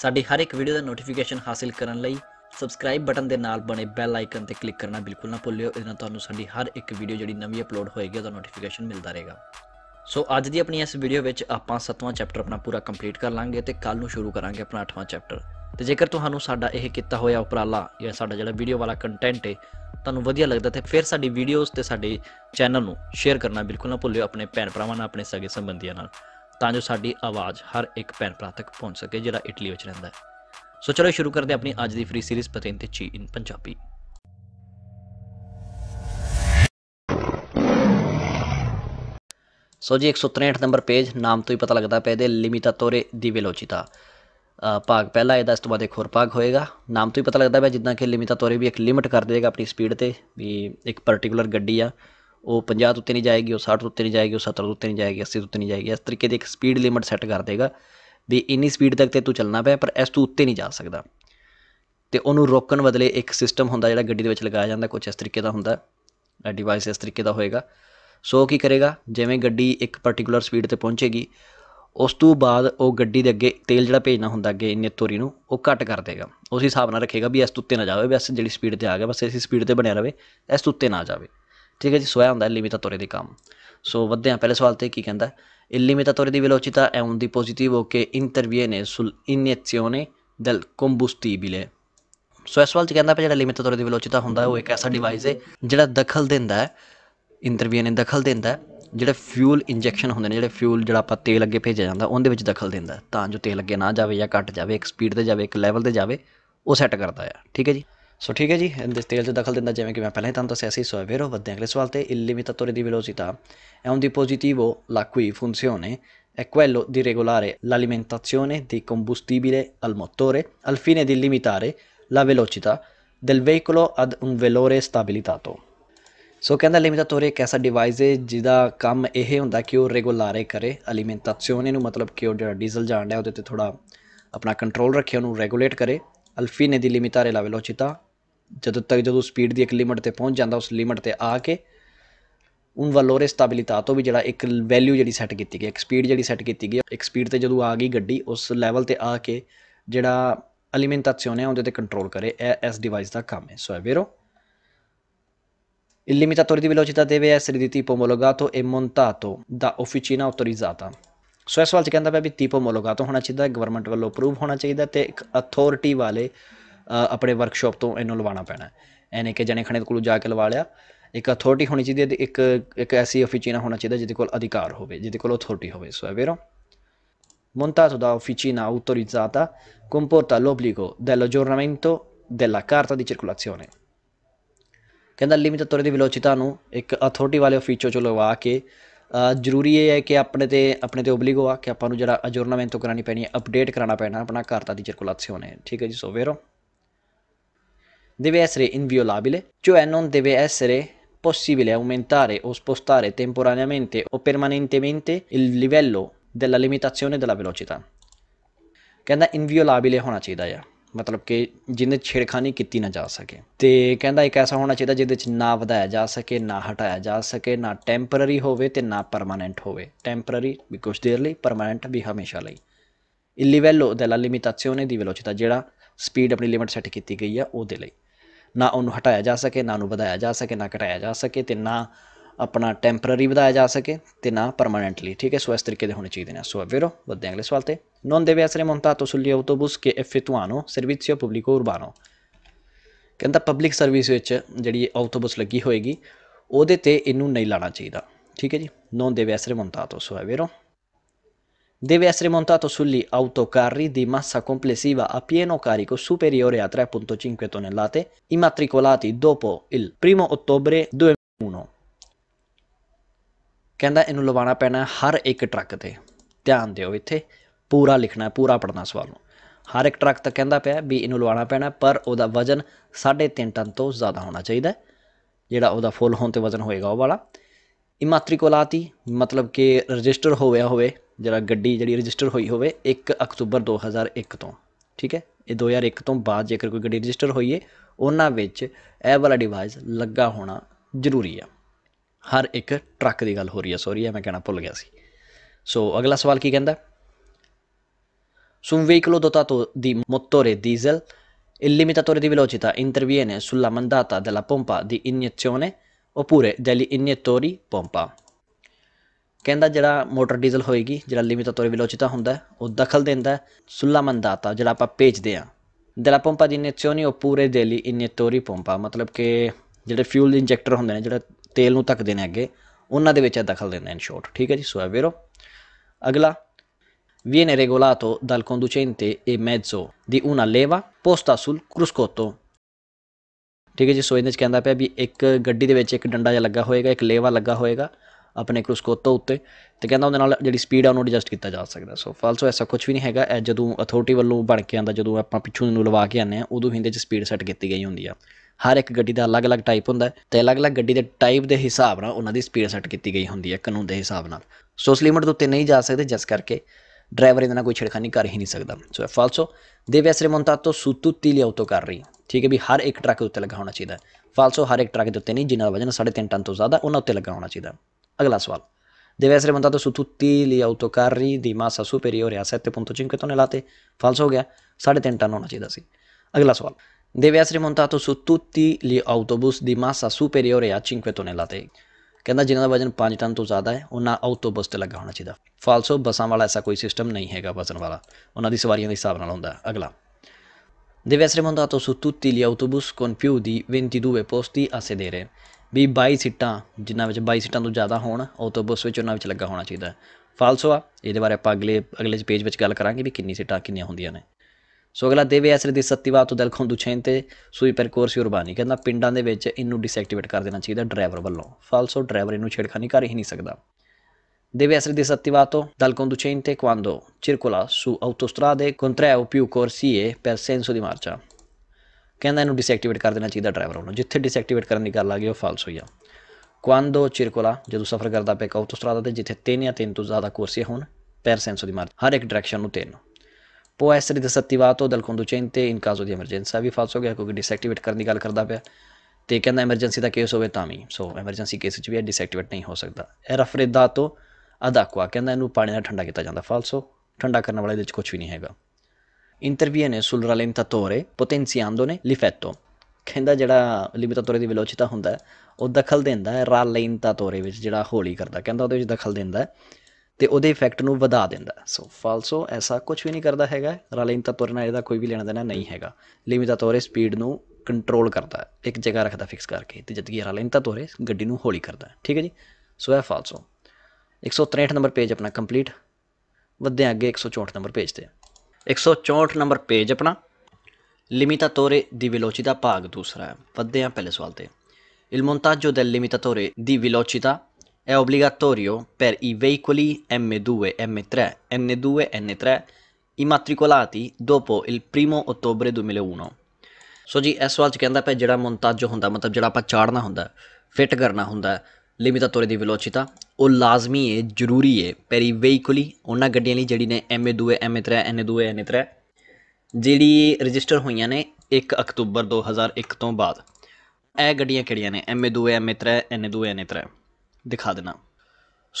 ਸਾਡੀ ਹਰ ਇੱਕ ਵੀਡੀਓ ਦਾ ਨੋਟੀਫਿਕੇਸ਼ਨ ਹਾਸਲ ਕਰਨ ਲਈ ਸਬਸਕ੍ਰਾਈਬ ਬਟਨ ਦੇ ਨਾਲ ਬਣੇ ਬੈਲ ਆਈਕਨ ਤੇ ਕਲਿੱਕ ਕਰਨਾ ਬਿਲਕੁਲ ਨਾ ਭੁੱਲਿਓ ਇਹਦੇ ਨਾਲ ਤੁਹਾਨੂੰ ਸਾਡੀ ਹਰ ਇੱਕ ਵੀਡੀਓ ਜਿਹੜੀ ਨਵੀਂ ਅਪਲੋਡ ਹੋਏਗੀ ਉਹਦਾ ਨੋਟੀਫਿਕੇਸ਼ਨ ਮਿਲਦਾ ਰਹੇਗਾ ਸੋ ਅੱਜ ਦੀ ਆਪਣੀ ਇਸ ਵੀਡੀਓ ਵਿੱਚ ਆਪਾਂ 7ਵਾਂ ਚੈਪਟਰ ਆਪਣਾ ਪੂਰਾ ਕੰਪਲੀਟ ਕਰ ਲਾਂਗੇ ਤੇ ਕੱਲ ਨੂੰ ਸ਼ੁਰੂ ਕਰਾਂਗੇ ਆਪਣਾ 8ਵਾਂ ਚੈਪਟਰ ਤੇ ਜੇਕਰ ਤੁਹਾਨੂੰ ਸਾਡਾ ਇਹ ਕੀਤਾ ਹੋਇਆ ਉਪਰਾਲਾ ਜਾਂ ਸਾਡਾ ਜਿਹੜਾ ਵੀਡੀਓ ਵਾਲਾ ਕੰਟੈਂਟ ਹੈ ਤੁਹਾਨੂੰ ਵਧੀਆ ਲੱਗਦਾ ਤੇ ਫਿਰ ਸਾਡੀ ਵੀਡੀਓਜ਼ ਤੇ ਸਾਡੇ ਚੈਨਲ ਨੂੰ ਸ਼ੇਅਰ ਕਰਨਾ ਬਿਲਕੁਲ ਨਾ ਭੁੱਲਿਓ ਆਪਣੇ ਭੈਣ ਭਰਾਵਾਂ ਨਾਲ ਆਪਣੇ ਸਗੇ ਸੰਬੰਧੀਆਂ ਨਾਲ ਤਾਂ ਜੋ ਸਾਡੀ ਆਵਾਜ਼ ਹਰ ਇੱਕ ਭੈਣ ਪ੍ਰਾਤਕ ਪਹੁੰਚ ਸਕੇ ਜਿਹੜਾ ਇਟਲੀ ਵਿੱਚ ਰਹਿੰਦਾ ਹੈ ਸੋ ਚਲੋ ਸ਼ੁਰੂ ਕਰਦੇ ਆਪਣੀ ਅੱਜ ਦੀ ਫ੍ਰੀ ਸੀਰੀਜ਼ ਪਤੇਨ ਤੇ ਚੀ ਇਨ ਪੰਜਾਬੀ ਸੋ ਜੀ 163 ਨੰਬਰ ਪੇਜ ਨਾਮ ਤੋਂ ਹੀ ਪਤਾ ਲੱਗਦਾ ਪਿਆ ਇਹਦੇ ਲਿਮਿਟਾ ਤੋਰੇ ਦੀ ਵਿਲੋਚਿਤਾ ਭਾਗ ਪਹਿਲਾ ਇਹਦਾ ਇਸ ਤੋਂ ਬਾਅਦ ਇੱਕ ਹੋਰ ਭਾਗ ਹੋਏਗਾ ਨਾਮ ਤੋਂ ਹੀ ਪਤਾ ਲੱਗਦਾ ਪਿਆ ਜਿੱਦਾਂ ਕਿ ਲਿਮਿਟਾ ਤੋਰੇ ਵੀ ਇੱਕ ਲਿਮਟ ਕਰ ਦੇਗਾ ਆਪਣੀ ਸਪੀਡ ਤੇ ਵੀ ਇੱਕ ਪਾਰਟਿਕੂਲਰ ਗੱਡੀ ਆ ਉਹ 50 ਤੋਂ ਉੱਤੇ ਨਹੀਂ ਜਾਏਗੀ ਉਹ 60 ਤੋਂ ਉੱਤੇ ਨਹੀਂ ਜਾਏਗੀ ਉਹ 70 ਤੋਂ ਉੱਤੇ ਨਹੀਂ ਜਾਏਗੀ 80 ਤੋਂ ਉੱਤੇ ਨਹੀਂ ਜਾਏਗੀ ਇਸ ਤਰੀਕੇ ਦੀ ਇੱਕ ਸਪੀਡ ਲਿਮਟ ਸੈੱਟ ਕਰ ਦੇਗਾ ਵੀ ਇੰਨੀ ਸਪੀਡ ਤੱਕ ਤੇ ਤੂੰ ਚੱਲਣਾ ਪਿਆ ਪਰ ਇਸ ਤੋਂ ਉੱਤੇ ਨਹੀਂ ਜਾ ਸਕਦਾ ਤੇ ਉਹਨੂੰ ਰੋਕਣ ਬਦਲੇ ਇੱਕ ਸਿਸਟਮ ਹੁੰਦਾ ਜਿਹੜਾ ਗੱਡੀ ਦੇ ਵਿੱਚ ਲਗਾਇਆ ਜਾਂਦਾ ਕੁਝ ਇਸ ਤਰੀਕੇ ਦਾ ਹੁੰਦਾ ਡਿਵਾਈਸ ਇਸ ਤਰੀਕੇ ਦਾ ਹੋਏਗਾ ਸੋ ਕੀ ਕਰੇਗਾ ਜਿਵੇਂ ਗੱਡੀ ਇੱਕ ਪਾਰਟਿਕੂਲਰ ਸਪੀਡ ਤੇ ਪਹੁੰਚੇਗੀ ਉਸ ਤੋਂ ਬਾਅਦ ਉਹ ਗੱਡੀ ਦੇ ਅੱਗੇ ਤੇਲ ਜਿਹੜਾ ਭੇਜਣਾ ਹੁੰਦਾ ਅੱਗੇ ਇੰਨੇ ਤੋਰੀ ਨੂੰ ਉਹ ਘੱਟ ਕਰ ਦੇਗਾ ਉਸ ਹਿਸਾਬ ਨਾਲ ਰੱਖੇਗਾ ਵੀ ਇਸ ਤੋਂ ਉੱਤੇ ਨਾ ਜਾਵੇ ਬਸ ਜਿਹੜੀ ਸਪੀਡ ਤੇ ਆ ਗਿਆ ਬਸ ਇਸੇ ਸਪੀਡ ਤੇ ਬਣਿਆ ਰਹੇ ਇਸ ਤੋਂ ਉੱਤੇ ਨਾ ਜਾਵੇ ਠੀਕ ਹੈ ਜੀ ਸੋਇਆ ਹੁੰਦਾ ਲਿਮਿਤਾ ਤੋਰੇ ਦੇ ਕੰਮ ਸੋ ਵੱਧਦੇ ਆ ਪਹਿਲੇ ਸਵਾਲ ਤੇ ਕੀ ਕਹਿੰਦਾ Il ਤੋਰੇ ਦੀ ਪੋਜ਼ਿਟਿਵ ਹੋ ਕੇ dispositivo che ਸੁਲ sull'iniezione Dal combustibile ਸੋ ਇਸ ਸਵਾਲ ਚ ਕਹਿੰਦਾ ਜਿਹੜਾ ਲਿਮਿਟਾਟੋਰ ਦੀ ਵਿਲੋਚਿਤਾ ਹੁੰਦਾ ਉਹ ਇੱਕ ਐਸਾ ਡਿਵਾਈਸ ਹੈ ਜਿਹੜਾ ਦਖਲ ਦਿੰਦਾ ਹੈ ਇੰਟਰਵੀਨ ਦਖਲ ਦਿੰਦਾ ਹੈ ਜਿਹੜੇ ਫਿਊਲ ਇੰਜੈਕਸ਼ਨ ਹੁੰਦੇ ਨੇ ਜਿਹੜੇ ਫਿਊਲ ਜਿਹੜਾ ਆਪਾਂ ਤੇਲ ਅੱਗੇ ਭੇਜਿਆ ਜਾਂਦਾ ਉਹਦੇ ਵਿੱਚ ਦਖਲ ਦਿੰਦਾ ਤਾਂ ਜੋ ਤੇਲ ਅੱਗੇ ਨਾ ਜਾਵੇ ਜਾਂ ਘਟ ਜਾਵੇ ਇੱਕ ਸਪੀਡ ਤੇ ਜਾਵੇ ਇੱਕ ਲੈਵਲ ਤੇ ਜਾਵੇ ਉਹ ਸੈੱਟ ਕਰਦਾ ਹੈ ਠੀਕ ਹੈ ਜੀ ਸੋ ਠੀਕ ਹੈ ਜੀ ਇਸ ਤੇਲ 'ਚ ਦਖਲ ਦਿੰਦਾ ਜਿਵੇਂ ਕਿ ਮੈਂ ਪਹਿਲਾਂ ਹੀ ਤੁਹਾਨੂੰ ਦੱਸਿਆ ਸੀ ਸੋ ਵੇਰੋ ਵਧਦੇ ਅਗਲੇ ਸਵਾਲ ਤੇ il limitatore di velocità è un dispositivo la cui funzione è quello di regolare l'alimentazione di combustibile al motore al fine di limitare la velocità del veicolo ad un valore stabilitato ਸੋ il limitatore ਇੱਕ ਐਸਾ device ਹੈ ਜਿਹਦਾ ਕੰਮ ਇਹ ਹੁੰਦਾ ਕਿ ਉਹ ਰੈਗੂਲਾਰੇ ਕਰੇ ਅਲੀਮੈਂਟਾਸੀਓਨ ਇਹਨੂੰ ਮਤਲਬ ਕਿ ਉਹ ਜਿਹੜਾ ਡੀਜ਼ਲ ਜਾਣ ਹੈ ਉਹਦੇ ਤੇ ਥੋੜਾ ਆਪਣਾ ਕੰਟਰੋਲ ਰੱਖੇ ਉਹਨੂੰ ਰੈਗੂਲੇਟ ਕਰੇ ਅਲਫੀਨੇ ਦੀ ਲਿਮਿਟਾਰੇ ਲਾ ਵੇਲੋਚਿਤਾ ਜਦੋਂ ਤੱਕ ਜਦੋਂ ਸਪੀਡ ਦੀ ਇੱਕ ਲਿਮਟ ਤੇ ਪਹੁੰਚ ਜਾਂਦਾ ਉਸ ਲਿਮਟ ਤੇ ਆ ਕੇ ਉਨ ਵਲੋਰੇ ਸਟੈਬਿਲਿਟੀ ਤੋਂ ਵੀ ਜਿਹੜਾ ਇੱਕ ਵੈਲਿਊ ਜਿਹੜੀ ਸੈੱਟ ਕੀਤੀ ਗਈ ਇੱਕ ਸਪੀਡ ਜਿਹੜੀ ਸੈੱਟ ਕੀਤੀ ਗਈ ਇੱਕ ਸਪੀਡ ਤੇ ਜਦੋਂ ਆ ਗਈ ਗੱਡੀ ਉਸ ਲੈਵਲ ਤੇ ਆ ਕੇ ਜਿਹੜਾ ਅਲਿਮੈਂਟੇਸ਼ਨ ਹੈ ਉਹਦੇ ਤੇ ਕੰਟਰੋਲ ਕਰੇ ਇਹ ਇਸ ਡਿਵਾਈਸ ਦਾ ਕੰਮ ਹੈ ਸੋ ਵੇਰੋ ਇਲ ਲਿਮਿਟਾਟੋਰੀ ਦੀ di velocità deve ਰੀ ਦੀ tipo ਹੋਮੋਲੋਗਾਟੋ ਐ ਮੋਂਟਾਟੋ ਦਾ officina autorizzata. ਸੋ ਇਸ ਵਾਲ ਚ ਕਹਿੰਦਾ ਵੀ ਟੀਪ ਹੋਮੋਲੋਗਾਟੋ ਹੋਣਾ ਚਾਹੀਦਾ ਗਵਰਨਮੈਂਟ ਵੱਲੋਂ ਅਪਰੂਵ ਹੋਣਾ ਚਾਹੀਦਾ ਤੇ ਇੱਕ ਅਥਾਰਟੀ ਵਾਲੇ ਆਪਣੇ ਵਰਕਸ਼ਾਪ ਤੋਂ ਇਹਨੂੰ ਲਵਾਉਣਾ ਪੈਣਾ ਐਨੇ ਕਿ ਜਣੇ ਖਣੇ ਕੋਲ ਜਾ ਕੇ ਲਵਾ ਲਿਆ ਇੱਕ ਅਥਾਰਟੀ ਹੋਣੀ ਚਾਹੀਦੀ ਹੈ ਇੱਕ ਇੱਕ ਐਸੀ ਅਫੀਚੀਨਾ ਹੋਣਾ ਚਾਹੀਦਾ ਜਿਹਦੇ ਕੋਲ ਅਧਿਕਾਰ ਹੋਵੇ ਜਿਹਦੇ ਕੋਲ ਅਥਾਰਟੀ ਹੋਵੇ ਸੋ ਹੈ ਵੇਰੋ montato da officina autorizzata, comporta l'obbligo dell'aggiornamento della carta di circolazione. ਕਹਿੰਦਾ ਲਿਮਿਟਰ ਦੀ ਵਿਲੋਚਿਤਾ ਨੂੰ ਇੱਕ ਅਥਾਰਟੀ ਵਾਲੇ ਅਫੀਚੋ ਚੋਂ ਲਵਾ ਕੇ ਜ਼ਰੂਰੀ ਇਹ ਹੈ ਕਿ ਆਪਣੇ ਤੇ ਆਪਣੇ ਤੇ ਓਬਲੀਗੋ ਆ ਕਿ ਆਪਾਂ ਨੂੰ ਜਿਹੜਾ ਅਜੋਰਨਾਮੈਂਟ ਕਰਾਣੀ ਪੈਣੀ ਹੈ ਅਪਡੇਟ ਕਰਾਣਾ ਪੈਣਾ ਆਪਣਾ ਕਾਰਤਾ ਦੀ ਸਰਕੂਲਾਸੀਓਨ ਹੈ ਠੀਕ ਹੈ ਜੀ ਸੋ ਵੇਰੋ deve essere inviolabile, cioè non deve essere possibile aumentare o spostare temporaneamente o permanentemente il livello della limitazione della velocità. ਕਹਿੰਦਾ inviolabile ਹੋਣਾ ਚਾਹੀਦਾ ਆ ਮਤਲਬ ਕਿ ਜਿਹਦੇ ਛੇੜਖਾਨੀ ਕੀਤੀ ਨਾ ਜਾ ਸਕੇ ਤੇ ਕਹਿੰਦਾ ਇੱਕ ਐਸਾ ਹੋਣਾ ਚਾਹੀਦਾ ਜਿਹਦੇ ਚ ਨਾ ਵਧਾਇਆ ਜਾ ਸਕੇ ਨਾ ਹਟਾਇਆ ਜਾ ਸਕੇ ਨਾ ਟੈਂਪਰਰੀ ਹੋਵੇ ਤੇ ਨਾ ਪਰਮਾਨੈਂਟ ਹੋਵੇ ਟੈਂਪਰਰੀ ਵੀ ਕੁਝ ਦੇਰ ਲਈ ਪਰਮਾਨੈਂਟ ਵੀ ਹਮੇਸ਼ਾ ਲਈ il livello della limitazione di velocità ਜਿਹੜਾ ਸਪੀਡ ਆਪਣੀ set ਸੈੱਟ ਕੀਤੀ ਗਈ ਆ ਉਹਦੇ ਲਈ ਨਾ ਉਹਨੂੰ ਹਟਾਇਆ ਜਾ ਸਕੇ ਨਾ ਉਹਨੂੰ ਵਧਾਇਆ ਜਾ ਸਕੇ ਨਾ ਘਟਾਇਆ ਜਾ ਸਕੇ ਤੇ ਨਾ ਆਪਣਾ ਟੈਂਪਰਰੀ ਵਧਾਇਆ ਜਾ ਸਕੇ ਤੇ ਨਾ ਪਰਮਾਨੈਂਟਲੀ ਠੀਕ ਹੈ ਸੋ ਇਸ ਤਰੀਕੇ ਦੇ ਹੋਣੇ ਚਾਹੀਦੇ ਨੇ ਸੋ ਵੀਰੋ ਵਧਦੇ ਅਗਲੇ ਸਵਾਲ ਤੇ non deve essere montato ਸੁਲੀ ਆਟੋਬਸ che effettuano servizio pubblico urbano ਕਹਿੰਦਾ ਪਬਲਿਕ ਸਰਵਿਸ ਵਿੱਚ ਜਿਹੜੀ ਆਟੋਬਸ ਲੱਗੀ ਹੋਏਗੀ ਉਹਦੇ ਤੇ ਇਹਨੂੰ ਨਹੀਂ ਲਾਣਾ ਚਾਹੀਦਾ ਠੀਕ ਹੈ ਜੀ non deve essere montato ਸੋ ਵੀਰੋ Deve essere montato sugli autocarri di massa complessiva a pieno carico superiore a 3.5 tonnellate, immatricolati dopo il 1 ottobre 2001. ਕਹਿੰਦਾ ਇਹਨੂੰ ਲਵਾਉਣਾ ਪੈਣਾ ਹਰ ਇੱਕ ਟਰੱਕ ਤੇ ਧਿਆਨ ਦਿਓ ਇੱਥੇ ਪੂਰਾ ਲਿਖਣਾ ਪੂਰਾ ਪੜਨਾ ਸਵਾਲ ਨੂੰ ਹਰ ਇੱਕ ਟਰੱਕ ਤਾਂ ਕਹਿੰਦਾ ਪਿਆ ਵੀ ਇਹਨੂੰ ਲਵਾਉਣਾ ਪੈਣਾ ਪਰ ਉਹਦਾ ਵਜ਼ਨ 3.5 ਟਨ ਤੋਂ ਜ਼ਿਆਦਾ ਹੋਣਾ ਚਾਹੀਦਾ ਜਿਹੜਾ ਉਹਦਾ ਫੁੱਲ ਹੋਣ ਤੇ ਵਜ਼ਨ ਹੋਏਗਾ ਉਹ ਵਾਲਾ ਇਮਾਟ੍ਰਿਕੋਲਾਤੀ ਮਤਲਬ ਕਿ ਰਜਿਸਟਰ ਹੋਇਆ ਹੋਵੇ ਜਿਹੜਾ ਗੱਡੀ ਜਿਹੜੀ ਰਜਿਸਟਰ ਹੋਈ ਹੋਵੇ 1 ਅਕਤੂਬਰ 2001 ਤੋਂ ਠੀਕ ਹੈ ਇਹ 2001 ਤੋਂ ਬਾਅਦ ਜੇਕਰ ਕੋਈ ਗੱਡੀ ਰਜਿਸਟਰ ਹੋਈ ਹੈ ਉਹਨਾਂ ਵਿੱਚ ਇਹ ਵਾਲਾ ਡਿਵਾਈਸ ਲੱਗਾ ਹੋਣਾ ਜ਼ਰੂਰੀ ਆ ਹਰ ਇੱਕ ਟਰੱਕ ਦੀ ਗੱਲ ਹੋ ਰਹੀ ਆ ਸੌਰੀ ਆ ਮੈਂ ਕਹਿਣਾ ਭੁੱਲ ਗਿਆ ਸੀ ਸੋ ਅਗਲਾ ਸਵਾਲ ਕੀ ਕਹਿੰਦਾ ਸੁਮ ਵੇਕਲੋ ਦੋਤਾ ਤੋ ਦੀ ਮੋਟੋਰੇ ਡੀਜ਼ਲ ਲਿਮਿਟਾਟੋਰੇ ਦੀ ਵਿਲੋਚਿਤਾ ਇੰਟਰਵੀਨੇ ਸੁਲਾ ਮੰਦਾਤਾ ਦਲਾ ਪੰਪਾ ਦੀ ਇਨਜੈਕਸ਼ਨ ਓਪੂਰੇ ਦੇਲੀ ਇਨਜੈਕਟੋਰੀ ਪੰਪਾ ਕਹਿੰਦਾ ਜਿਹੜਾ ਮੋਟਰ ਡੀਜ਼ਲ ਹੋਏਗੀ ਜਿਹੜਾ ਲਿਮਿਤ ਤੌਰ ਵਿਲੋਚਿਤ ਹੁੰਦਾ ਉਹ ਦਖਲ ਦਿੰਦਾ ਸੁੱਲਾ ਮੰਦਾਤਾ ਜਿਹੜਾ ਆਪਾਂ ਭੇਜਦੇ ਆ della pompa di iniezione oppure degli ਤੋਰੀ ਪੰਪਾ ਮਤਲਬ ਕਿ ਜਿਹੜੇ ਫਿਊਲ ਇੰਜੈਕਟਰ ਹੁੰਦੇ ਨੇ ਜਿਹੜਾ ਤੇਲ ਨੂੰ ਧੱਕਦੇ ਨੇ ਅੱਗੇ ਉਹਨਾਂ ਦੇ ਵਿੱਚ ਦਖਲ ਦਿੰਦਾ ਇਨ ਸ਼ੋਰਟ ਠੀਕ ਹੈ ਜੀ ਸੋ ਐਵੇਰੋ ਅਗਲਾ viene regolato dal conducente e mezzo di una leva posta sul cruscotto ਠੀਕ ਹੈ ਜੀ ਸੋ ਇਹਨਾਂ ਚ ਕਹਿੰਦਾ ਪਿਆ ਵੀ ਇੱਕ ਗੱਡੀ ਦੇ ਵਿੱਚ ਇੱਕ ਡੰਡਾ ਜਿਹਾ ਲੱਗਾ ਹੋਏਗਾ ਇੱਕ ਲੇਵਾ ਲੱਗਾ ਹੋਏਗਾ ਆਪਣੇ ਕ੍ਰੋਸਕੋਤਾ ਉੱਤੇ ਤੇ ਕਹਿੰਦਾ ਉਹਦੇ ਨਾਲ ਜਿਹੜੀ ਸਪੀਡ ਆ ਉਹਨੂੰ ਐਡਜਸਟ ਕੀਤਾ ਜਾ ਸਕਦਾ ਸੋ ਫਾਲਸੋ ਐਸਾ ਕੁਝ ਵੀ ਨਹੀਂ ਹੈਗਾ ਐ ਜਦੋਂ ਅਥਾਰਟੀ ਵੱਲੋਂ ਬਣ ਕੇ ਆਂਦਾ ਜਦੋਂ ਆਪਾਂ ਪਿੱਛੋਂ ਨੂੰ ਲਵਾ ਕੇ ਆਨੇ ਆ ਉਦੋਂ ਹੀ ਇਹਦੇ 'ਚ ਸਪੀਡ ਸੈੱਟ ਕੀਤੀ ਗਈ ਹੁੰਦੀ ਆ ਹਰ ਇੱਕ ਗੱਡੀ ਦਾ ਅਲੱਗ-ਅਲੱਗ ਟਾਈਪ ਹੁੰਦਾ ਤੇ ਅਲੱਗ-ਅਲੱਗ ਗੱਡੀ ਦੇ ਟਾਈਪ ਦੇ ਹਿਸਾਬ ਨਾਲ ਉਹਨਾਂ ਦੀ ਸਪੀਡ ਸੈੱਟ ਕੀਤੀ ਗਈ ਹੁੰਦੀ ਹੈ ਕਾਨੂੰਨ ਦੇ ਹਿਸਾਬ ਨਾਲ ਸੋ ਉਸ ਲਿਮਟ ਤੋਂ ਉੱਤੇ ਨਹੀਂ ਜਾ ਸਕਦੇ ਜਸ ਕਰਕੇ ਡਰਾਈਵਰ ਇਹਦੇ ਨਾਲ ਕੋਈ ਛੇੜਖਾਨੀ ਕਰ ਹੀ ਨਹੀਂ ਸਕਦਾ ਸੋ ਇਹ ਫਾਲਸੋ ਦੇਵ ਐਸਰੇ ਤੋਂ ਸੂਤੂ ਤੀਲੀ ਆਉਟੋ ਕਰ ਰਹੀ ਠੀਕ ਹੈ ਵੀ ਹਰ ਇੱਕ ਟਰੱਕ ਉੱਤੇ ਲਗਾਉਣਾ ਚਾਹੀਦਾ ਫਾਲਸੋ ਹਰ ਇੱਕ ਟਰੱਕ ਦੇ ਉੱਤੇ ਨਹੀਂ ਜਿੰਨਾ ਵਜਨ 3.5 ਟਨ ਤੋਂ ਜ਼ਿਆਦਾ ਉਹਨਾਂ ਉੱਤੇ ਲਗਾਉਣਾ ਚਾਹੀਦਾ Aglà sua. Deve essere montato su tutti gli autocarri di massa superiore a 7.5 tonnellate. Falso ho ਗਿਆ? 3.5 टन होना चाहिए था सी अगला सवाल deve essere montato su tutti gli autobus di massa superiore a 5 tonnellate ਕਹਿੰਦਾ ਜਿਨ੍ਹਾਂ ਦਾ ਵਜ਼ਨ 5 ਟਨ ਤੋਂ ਜ਼ਿਆਦਾ ਹੈ ਉਹਨਾਂ ਆਟੋਬਸ ਤੇ ਲੱਗਾ ਹੋਣਾ ਚਾਹੀਦਾ ਫਾਲਸੋ ਬੱਸਾਂ ਵਾਲਾ ਐਸਾ ਕੋਈ ਸਿਸਟਮ ਨਹੀਂ ਹੈਗਾ ਵਜ਼ਨ ਵਾਲਾ ਉਹਨਾਂ ਦੀ ਸਵਾਰੀਆਂ ਦੇ ਹਿਸਾਬ ਨਾਲ ਹੁੰਦਾ ਅਗਲਾ deve essere montato su tutti gli autobus con più di 22 posti a sedere ਵੀ 22 ਸੀਟਾਂ ਜਿਨ੍ਹਾਂ ਵਿੱਚ 22 ਸੀਟਾਂ ਤੋਂ ਜ਼ਿਆਦਾ ਹੋਣ ਆਟੋਬਸ ਵਿੱਚ ਉਹਨਾਂ ਵਿੱਚ ਲੱਗਾ ਹੋਣਾ ਚਾਹੀਦਾ ਫਾਲਸੋ ਆ ਇਹਦੇ ਬਾਰੇ ਆਪਾਂ ਅਗਲੇ ਅਗਲੇ ਪੇਜ ਵਿੱਚ ਗੱਲ ਕਰਾਂਗੇ ਵੀ ਕਿੰਨੀ ਸੀਟਾਂ ਕਿੰਨੀਆਂ ਹੁੰਦੀਆਂ ਨੇ ਸੋ ਅਗਲਾ ਦੇਵੇ ਐਸਰੇ ਦੀ ਸੱਤੀਵਾ ਤੋਂ ਦਲਖੋਂ ਦੁਛੇਨ ਤੇ ਸੂਈ ਪਰ ਕੋਰਸੀ ਉਰਬਾਨੀ ਕਹਿੰਦਾ ਪਿੰਡਾਂ ਦੇ ਵਿੱਚ ਇਹਨੂੰ ਡਿਸਐਕਟੀਵੇਟ ਕਰ ਦੇਣਾ ਚਾਹੀਦਾ ਡਰਾਈਵਰ ਵੱਲੋਂ ਫਾਲਸੋ ਡਰਾਈਵਰ ਇਹਨੂੰ ਛੇੜਖਾਨੀ ਕਰ ਹੀ ਨਹੀਂ ਸਕਦਾ ਦੇਵੇ ਦੀ essere ਤੋਂ ਦਲਖੋਂ ਦੁਛੇਨ ਤੇ ਕਵਾਂਦੋ ਚਿਰਕੁਲਾ ਸੂ contrae ਕੰਟਰਾ più ਕੋਰਸੀਏ ਪਰ ਸੈਂਸੋ ਦੀ ਮਾਰਚਾ ਕਹਿੰਦਾ ਇਹਨੂੰ ਡਿਸਐਕਟੀਵੇਟ ਕਰ ਦੇਣਾ ਚਾਹੀਦਾ ਡਰਾਈਵਰ ਨੂੰ ਜਿੱਥੇ ਡਿਸਐਕਟੀਵੇਟ ਕਰਨ ਦੀ ਗੱਲ ਆ ਗਈ ਉਹ ਫਾਲਸ ਹੋਈ ਆ ਕੁਆਂਦੋ ਚਿਰਕੋਲਾ ਜਦੋਂ ਸਫ਼ਰ ਕਰਦਾ ਪਿਆ ਕਾਉ ਸਟਰਾਦਾ ਤੇ ਜਿੱਥੇ ਤਿੰਨ ਜਾਂ ਤਿੰਨ ਤੋਂ ਜ਼ਿਆਦਾ ਕੁਰਸੀਆਂ ਹੋਣ ਪੈਰ ਸੈਂਸੋ ਦੀ ਮਾਰ ਹਰ ਇੱਕ ਡਾਇਰੈਕਸ਼ਨ ਨੂੰ ਤਿੰਨ ਪੋ ਐਸਰੀ ਦੇ ਤੋਂ ਦਲ ਕੰਦੁਚੈਂਤੇ ਇਨ ਕਾਜ਼ੋ ਦੀ ਐਮਰਜੈਂਸੀ ਵੀ ਫਾਲਸ ਹੋ ਗਿਆ ਕਿਉਂਕਿ ਡਿਸਐਕਟੀਵੇਟ ਕਰਨ ਦੀ ਗੱਲ ਕਰਦਾ ਪਿਆ ਤੇ ਕਹਿੰਦਾ ਐਮਰਜੈਂਸੀ ਦਾ ਕੇਸ ਹੋਵੇ ਤਾਂ ਵੀ ਸੋ ਐਮਰਜੈਂਸੀ ਕੇਸ ਵਿੱਚ ਵੀ ਡਿਸਐਕਟੀਵੇਟ ਨਹੀਂ ਹੋ ਸਕਦਾ ਇਹ ਰਫਰੇਦਾ ਤੋਂ ਅਦਾਕਵਾ ਕਹਿੰਦਾ ਇਹਨੂੰ ਪਾਣੀ ਨਾਲ ਠੰਡਾ ਕੀਤਾ ਜਾਂਦਾ ਫਾਲਸੋ ਠੰਡਾ ਕਰਨ ਵਾਲੇ ਦੇ ਵਿੱਚ ਕੁਝ ਵੀ ਨਹੀਂ ਹੈਗਾ interviene sul rallentatore potenziandone l'effetto. ਕਹਿੰਦਾ ਜਿਹੜਾ ਲਿਮਿਟਾਟੋਰੇ ਦੀ velocità ਹੁੰਦਾ ਉਹ ਦਖਲ ਦਿੰਦਾ ਹੈ rallentatore ਵਿੱਚ ਜਿਹੜਾ ਹੌਲੀ ਕਰਦਾ ਕਹਿੰਦਾ ਉਹਦੇ ਵਿੱਚ ਦਖਲ ਦਿੰਦਾ ਹੈ ਤੇ ਉਹਦੇ ਇਫੈਕਟ ਨੂੰ ਵਧਾ ਦਿੰਦਾ ਸੋ ਫਾਲਸੋ ਐਸਾ ਕੁਝ ਵੀ ਨਹੀਂ ਕਰਦਾ ਹੈਗਾ rallentatore ਨਾਲ ਇਹਦਾ ਕੋਈ ਵੀ ਲੈਣਾ ਦੇਣਾ ਨਹੀਂ ਹੈਗਾ ਲਿਮਿਟਾਟੋਰੇ ਸਪੀਡ ਨੂੰ ਕੰਟਰੋਲ ਕਰਦਾ ਇੱਕ ਜਗ੍ਹਾ ਰੱਖਦਾ ਫਿਕਸ ਕਰਕੇ ਤੇ ਜਦਕਿ rallentatore ਗੱਡੀ ਨੂੰ ਹੌਲੀ ਕਰਦਾ ਠੀਕ ਹੈ ਜੀ ਸੋ ਇਹ ਫਾਲਸੋ 163 ਨੰਬਰ ਪੇਜ ਆਪਣਾ ਕੰਪਲੀਟ ਵਧਦੇ ਅੱਗੇ 164 ਨੰਬਰ ਪੇਜ ਤੇ 164 ਨੰਬਰ ਪੇਜ ਆਪਣਾ ਲਿਮਿਤਾ ਤੋਰੇ ਦੀ ਵਿਲੋਚਿਤਾ ਭਾਗ ਦੂਸਰਾ ਹੈ ਵੱਧਦੇ ਹਾਂ ਪਹਿਲੇ ਸਵਾਲ ਤੇ Il montaggio del limitatore di velocità è obbligatorio per i veicoli M2, M3, N2, N3 immatricolati dopo il 1 ottobre 2001 ਸੋ ਜੀ ਇਸ ਸਵਾਲ ਚ ਕਹਿੰਦਾ ਪਿਆ ਜਿਹੜਾ ਮੋਨਤਾਜ ਹੁੰਦਾ ਮਤਲਬ ਜਿਹੜਾ ਆਪਾਂ ਚਾੜਨਾ ਹੁੰਦਾ ਫਿੱਟ ਕਰਨਾ ਹੁੰਦਾ ਲਿਮਿਟਾਟੋਰੇ ਦੀ ਵਿਲੋਚਿਤਾ ਉਹ ਲਾਜ਼ਮੀ ਹੈ ਜ਼ਰੂਰੀ ਹੈ ਪੈਰੀ ਵਹੀਕਲੀ ਉਹਨਾਂ ਗੱਡੀਆਂ ਲਈ ਜਿਹੜੀ ਨੇ ਐਮਏ 2 ਐਨ2 ਐਨ3 ਜਿਹੜੀ ਰਜਿਸਟਰ ਹੋਈਆਂ ਨੇ 1 ਅਕਤੂਬਰ 2001 ਤੋਂ ਬਾਅਦ ਇਹ ਗੱਡੀਆਂ ਕਿਹੜੀਆਂ ਨੇ ਐਮਏ 2 ਐਨ2 ਐਨ3 ਦਿਖਾ ਦੇਣਾ